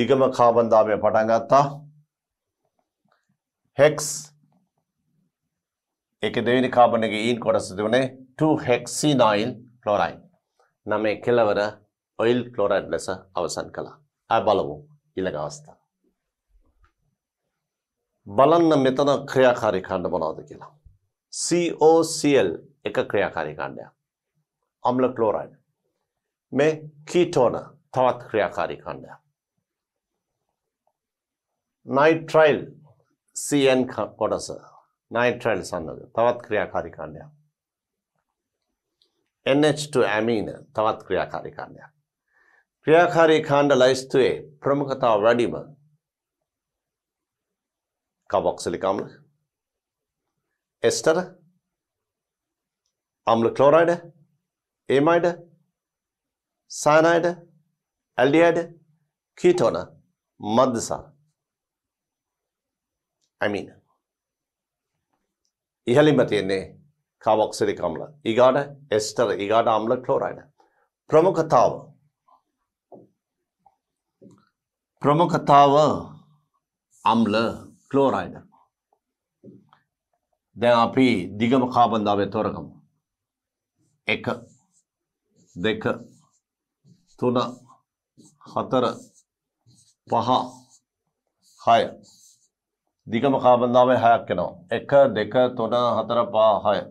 දිගම කාබන්දාමය පටන් ගත්තා හෙක්ස් එක දෙවිනි කාබන එක ඊන් e කොටස තිබුණේ 2 හෙක්සිනයිල් ක්ලෝරයින් නමේ කෙලවර ඔයිල් ක්ලොරයිඩ් ලෙස අවසන් කළා. ආ බලමු ඊළඟ අවස්ථාව. බලන්න මෙතන ක්‍රියාකාරී කාණ්ඩ මොනවද කියලා. COCl එක ක්‍රියාකාරී කාණ්ඩයක්. අම්ල ක්ලොරයිඩ්. මේ කීටෝන තවත් ක්‍රියාකාරී කාණ්ඩයක්. නයිට්‍රයිල් CN කොටස නයිට්‍රයිල් සන්නද තවත් ක්‍රියාකාරී කාණ්ඩයක්. NH2 ඇමීන තවත් ක්‍රියාකාරී කාණ්ඩයක්. ක්‍රියාකාරී කාණ්ඩ ලයිස්තුවේ ප්‍රමුඛතාව වැඩිම කාබොක්සිලික අම්ල එස්ටර් අම්ල ක්ලෝරයිඩ් ඒමයිඩ් සයනයිඩ් ඇල්ඩිහයිඩ් කීටෝන මද්දසාර ඇමීන ඉහලින්ම තියෙන්නේ කාබොක්සිලික අම්ල ඊගාඩ එස්ටර් ඊගාඩ අම්ල ක්ලෝරයිඩ් ප්‍රමුඛතාව ප්‍රමුඛ කතාව අම්ල ක්ලෝරයිඩ් දැන් අපි දිගම කාබන් දාමය තෝරගමු 1 2 3 4 5 6 දිගම කාබන් දාමය 6ක් එනවා 1 2 3 4 5 6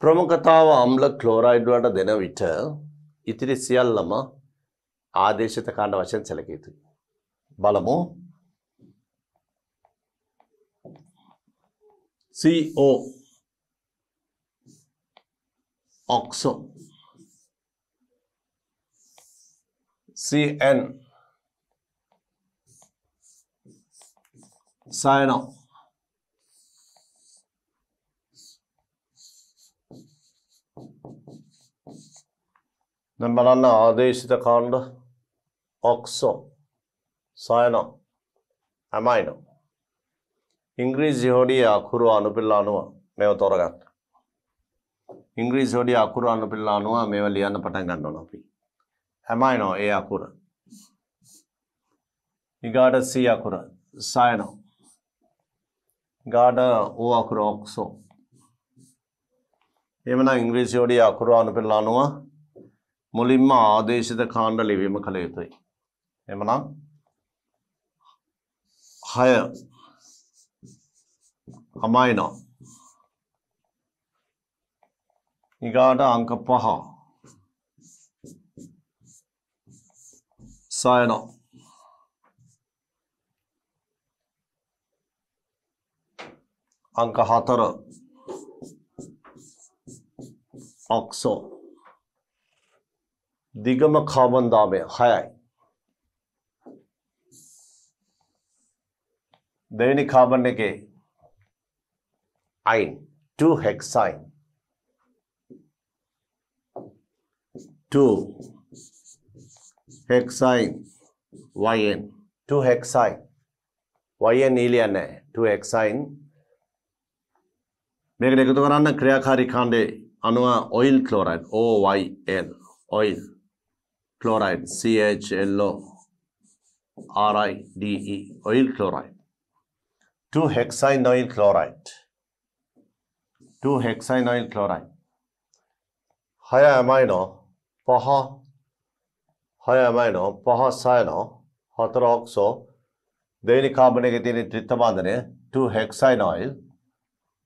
ප්‍රමුඛතාව අම්ල ක්ලෝරයිඩ් වලට දෙන විට ඉතිරි සියල්ලම ಆದೇಶಿತ ಕಾಂಡ ವಚನಸಲಗೀತು బలము సిఓ ఆక్సో సిఎన్ సాయనో දැන් බලන්න ආදේශිත කාණ්ඩ ඔක්සෝ සයනෝ ඇමයිනෝ ඉංග්‍රීසි හොඩිය අකුරු අනුපිල්ල අනුව මේව තොරගන්න ඉංග්‍රීසි හොඩිය අකුරු අනුපිල්ල අනුව මේව ලියන්න පටන් ගන්න ඕන අපි ඇමයිනෝ ඒ අකුර ඊගාට සී අකුර සයනෝ ගාඩ ඕ අකුර ඔක්සෝ එහෙමනම් ඉංග්‍රීසි හොඩිය අකුරු අනුපිල්ල අනුව මුලින්ම ආදේශිත කාණ්ඩ ලිවීම කළ යුතුයි. එමනම් හය අමයිනෝ ඉගාට අංක පහ සයනෝ අංක හතර ඔක්සෝ දිගම කාබන්දාමය හයයි. දෙවැනි කාබන් එකේ අයින් 2 හෙක්සයින් 2 හෙක්සයින් yn 2 හෙක්සයින් yn ඊලිය නැහැ 2 හෙක්සයින් මේකට එකතු කරන්න ක්‍රියාකාරී කාණ්ඩේ අනුව oyl chloride OYL oyl chloride CHLO RIDE oil chloride 2 hexanyl chloride 2 hexanyl chloride higher amino පහ හය amino පහ cyano 4 oxo දෙවෙනි කාබන් එකේ තියෙන ත්‍රිත්ව බන්ධනය 2 hexanyl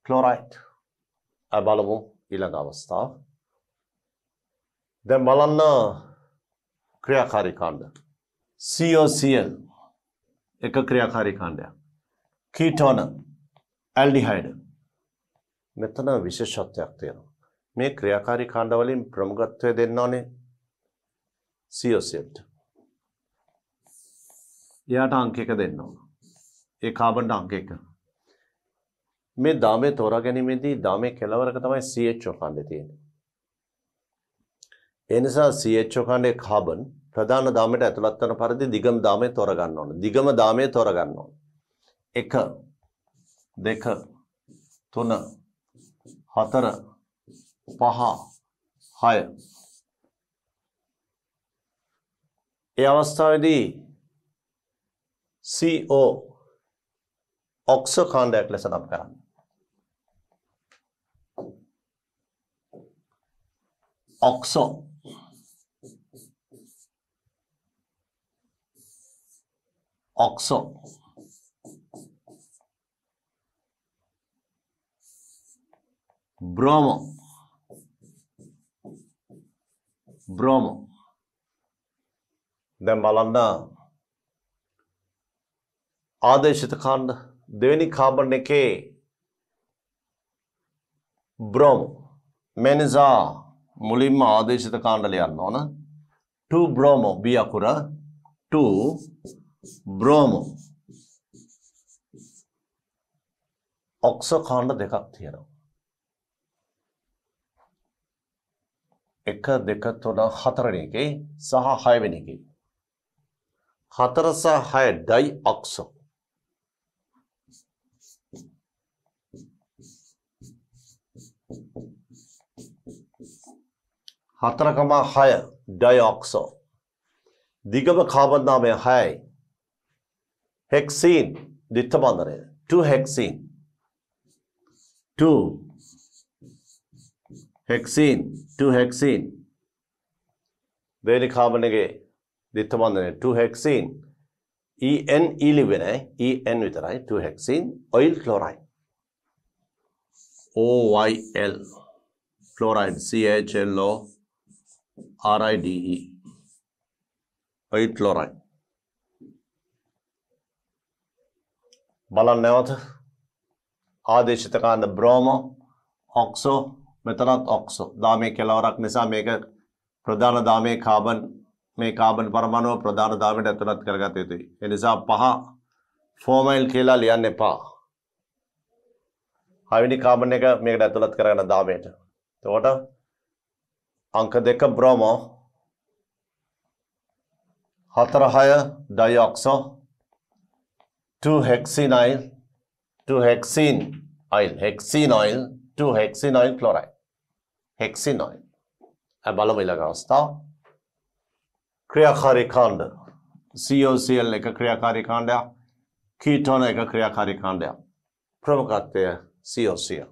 chloride බලමු ඊළඟ අවස්ථාව දැන් බලන්න ක්‍රියාකාරී කාණ්ඩ. COCl එක ක්‍රියාකාරී කාණ්ඩයක්. කීටෝන ඇල්ඩිහයිඩ් මෙතන විශේෂත්වයක් තියෙනවා. මේ ක්‍රියාකාරී කාණ්ඩ වලින් ප්‍රමුඛත්වය දෙන්න ඕනේ COClට. එයාට අංක එක දෙන්න ඕන. ඒ කාබන් අංක එක. මේ දාමේ තෝරා ගැනීමේදී දාමේ කෙලවරක තමයි CHO කාණ්ඩය තියෙන්නේ. ඒ නිසා CHO කණ්ඩේ කාබන් ප්‍රධාන දාමයට ඇතුළත් වන පරිදි දිගම දාමය තොරගන්න ඕන. දිගම දාමය තොරගන්න ඕන. 1 2 3 4 5 6 ඒ අවස්ථාවේදී CO ඔක්සෝ කාණ්ඩයක් ලෙස නම් කරන්න. ඔක්සෝ oxo bromo bromo දැන් බලන්න ආදේශිත කාණ්ඩ දෙවෙනි කාබන් එකේ බ්‍රෝමෝ මේ නිසා මුලින්ම ආදේශිත කාණ්ඩ ලියන්න ඕන 2 බ්‍රෝමෝ B අකුර 2 බ්‍රෝමෝ ඔක්ස කාණ්ඩ දෙකක් තියෙනවා. එක දෙක තොඩා හතරන එකේ සහ හයවෙන එකේ. හතරසා හය ඩයි ඔක්සෝ. හතරකමා හය ඩයි ඔක්සෝ. දිගම කාබන්නාමය හයයි ഹെക്സീൻ ദ്വിത്വമാന്ന് പറയുന്നത് two hexene two hexene two hexene ദേലിഖാമണിಗೆ ദ്വിത്വമാന്ന് ടു ഹെക്സീൻ ഈ എൻ ഇലിവിനെ ഈ എൻ വിതറായി two hexene oyl chloride O Y L fluoride C H L O R I D E oyl chloride බලන්න නැවත ආදේශිත කාණ්ඩ බ්‍රෝමෝ ඔක්සෝ මෙතනත් ඔක්සෝ දාමේ කෙලවරක් නිසා මේක ප්‍රධාන දාමේ කාබන් මේ කාබන් පරමාණුව ප්‍රධාන දාමයට ඇතුළත් කරගත යුතුයි. ඒ නිසා පහ ෆෝමයිල් කියලා ලියන්න එපා. හයවෙනි කාබන් එක මේකට ඇතුළත් කරගන්න දාමයට. එතකොට අංක දෙක බ්‍රෝමෝ හතර හය ඩයිඔක්සෝ 2 hexenyl 2 hexene oil hexene oil 2 hexene oil chloride hexene oil බලමු ඊළඟ අවස්ථාව ක්‍රියාකාරී කාණ්ඩ COCl එක ක්‍රියාකාරී කාණ්ඩයක් කීටෝන එක ක්‍රියාකාරී කාණ්ඩයක් ප්‍රමුඛත්වය COCl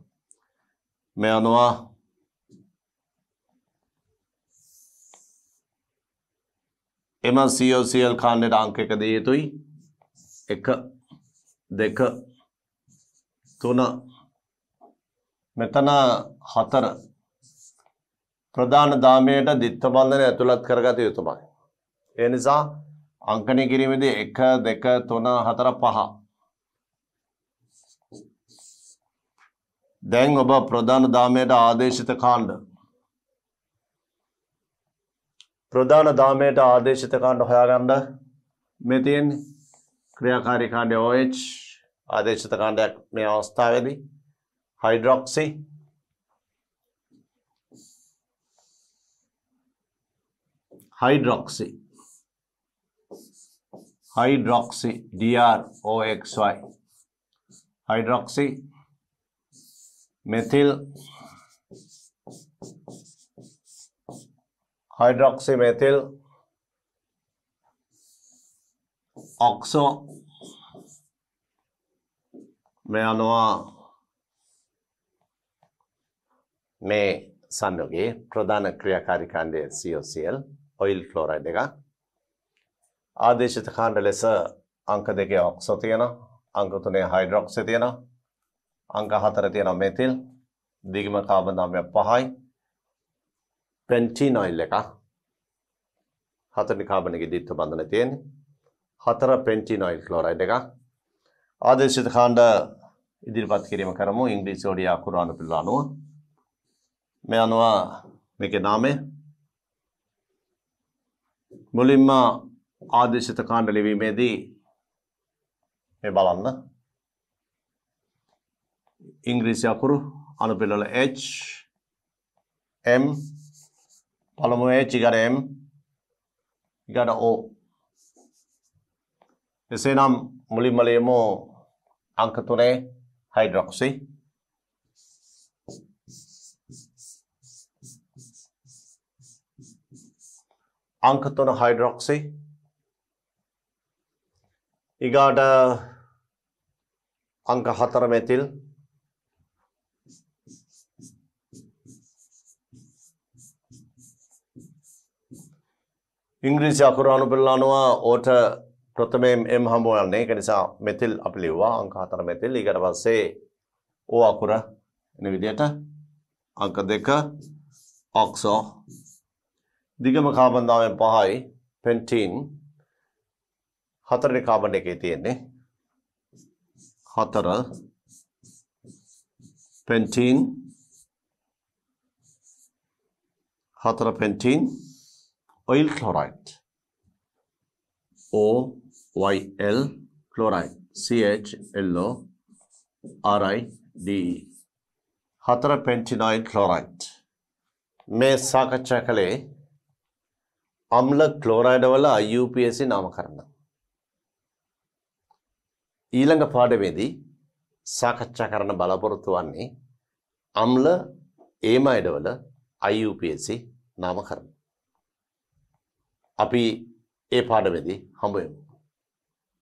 මේ අනුව එම COCl කාණ්ඩයට අංක එක දිය යුතුයි 1 දෙක තුන මෙතන හතර ප්‍රධාන දාමයට දිත්ත බන්ධන ඇතුළත් කරගත යුතුමයි. ඒ නිසා අංකනය කිරීමේදී එක දෙක තුන හතර පහ. දැන් ඔබ ප්‍රධාන දාමයට ආදේශිත කාණ්ඩ. ප්‍රධාන දාමයට ආදේශිත කාණ්ඩ හොයාගන්න මේ තියෙන්නේ क्रियाकारी कांड ओ एच आदेशित कांड अवस्था वेली hydroxy hydroxy hydroxy D R O X Y hydroxy methyl hydroxy methyl oxo මේ අනවා මේ සන්නගේ ප්‍රධාන ක්‍රියාකාරිකාණ්ඩය COCl ඔයිල් ක්ලෝරයිඩ් එක ආදේශිත කාණ්ඩ ලෙස අංක දෙකේ ඔක්සෝ තියෙනවා අංක තුනේ හයිඩ්‍රොක්සි තියෙනවා අංක හතර තියෙනවා මෙතිල් දිගම කාබන් ධාමය පහයි පෙන්ටිනොයිල් එක හතරනි කාබන එක ද්විත්ව බන්ධන තියෙන්නේ හතර පෙන්ටිනොයිල් කලෝරයිඩ් එකක් ආදේශිත කාණ්ඩ ඉදිරිපත් කිරීම කරමු ඉංග්‍රීසි ඔඩියා කුරාණ පිළ අනුව මේ අනුව මේකේ නාමය මුලින්ම ආදේශිත කාණ්ඩ ලිවීමේදී මේ බලන්න ඉංග්‍රීසි අකුරු අනුපිළවල H M පළමුව H ඊගාට M ඊගාට O එසේනම් මුලින්ම ලියමු අංක 3 හයිඩ්‍රොක්සි අංක 3 හයිඩ්‍රොක්සි ඊගාට අංක 4 මෙතිල් ඉංග්‍රීසි අකුරු අනුබල අනුව ඕට ප්‍රථමයෙන් M හම්බ වෙන්නේ. ඒක නිසා මෙතිල් අපි ලිව්වා අංක 4 මෙතිල්. ඊට පස්සේ O අකුර එන විදිහට අංක 2 ඔක්සෝ දිගම කාබන් දාමෙන් 5යි පෙන්ටීන් හතරේ කාබන් එකේ තියෙන්නේ හතර පෙන්ටීන් හතර pentene oyl chloride O YL chloride CH yellow RIDE හතර පෙන්ටිනොයිල් ක්ලෝරයිඩ් මේ සාකච්ඡා කළේ අම්ල ක්ලෝරයිඩ් වල IUPAC නාමකරණ ඊළඟ පාඩමේදී සාකච්ඡා කරන්න බලාපොරොත්තු වන්නේ අම්ල ඒමයිඩ් වල IUPAC නාමකරණ අපි ඒ පාඩමේදී හමු වෙමු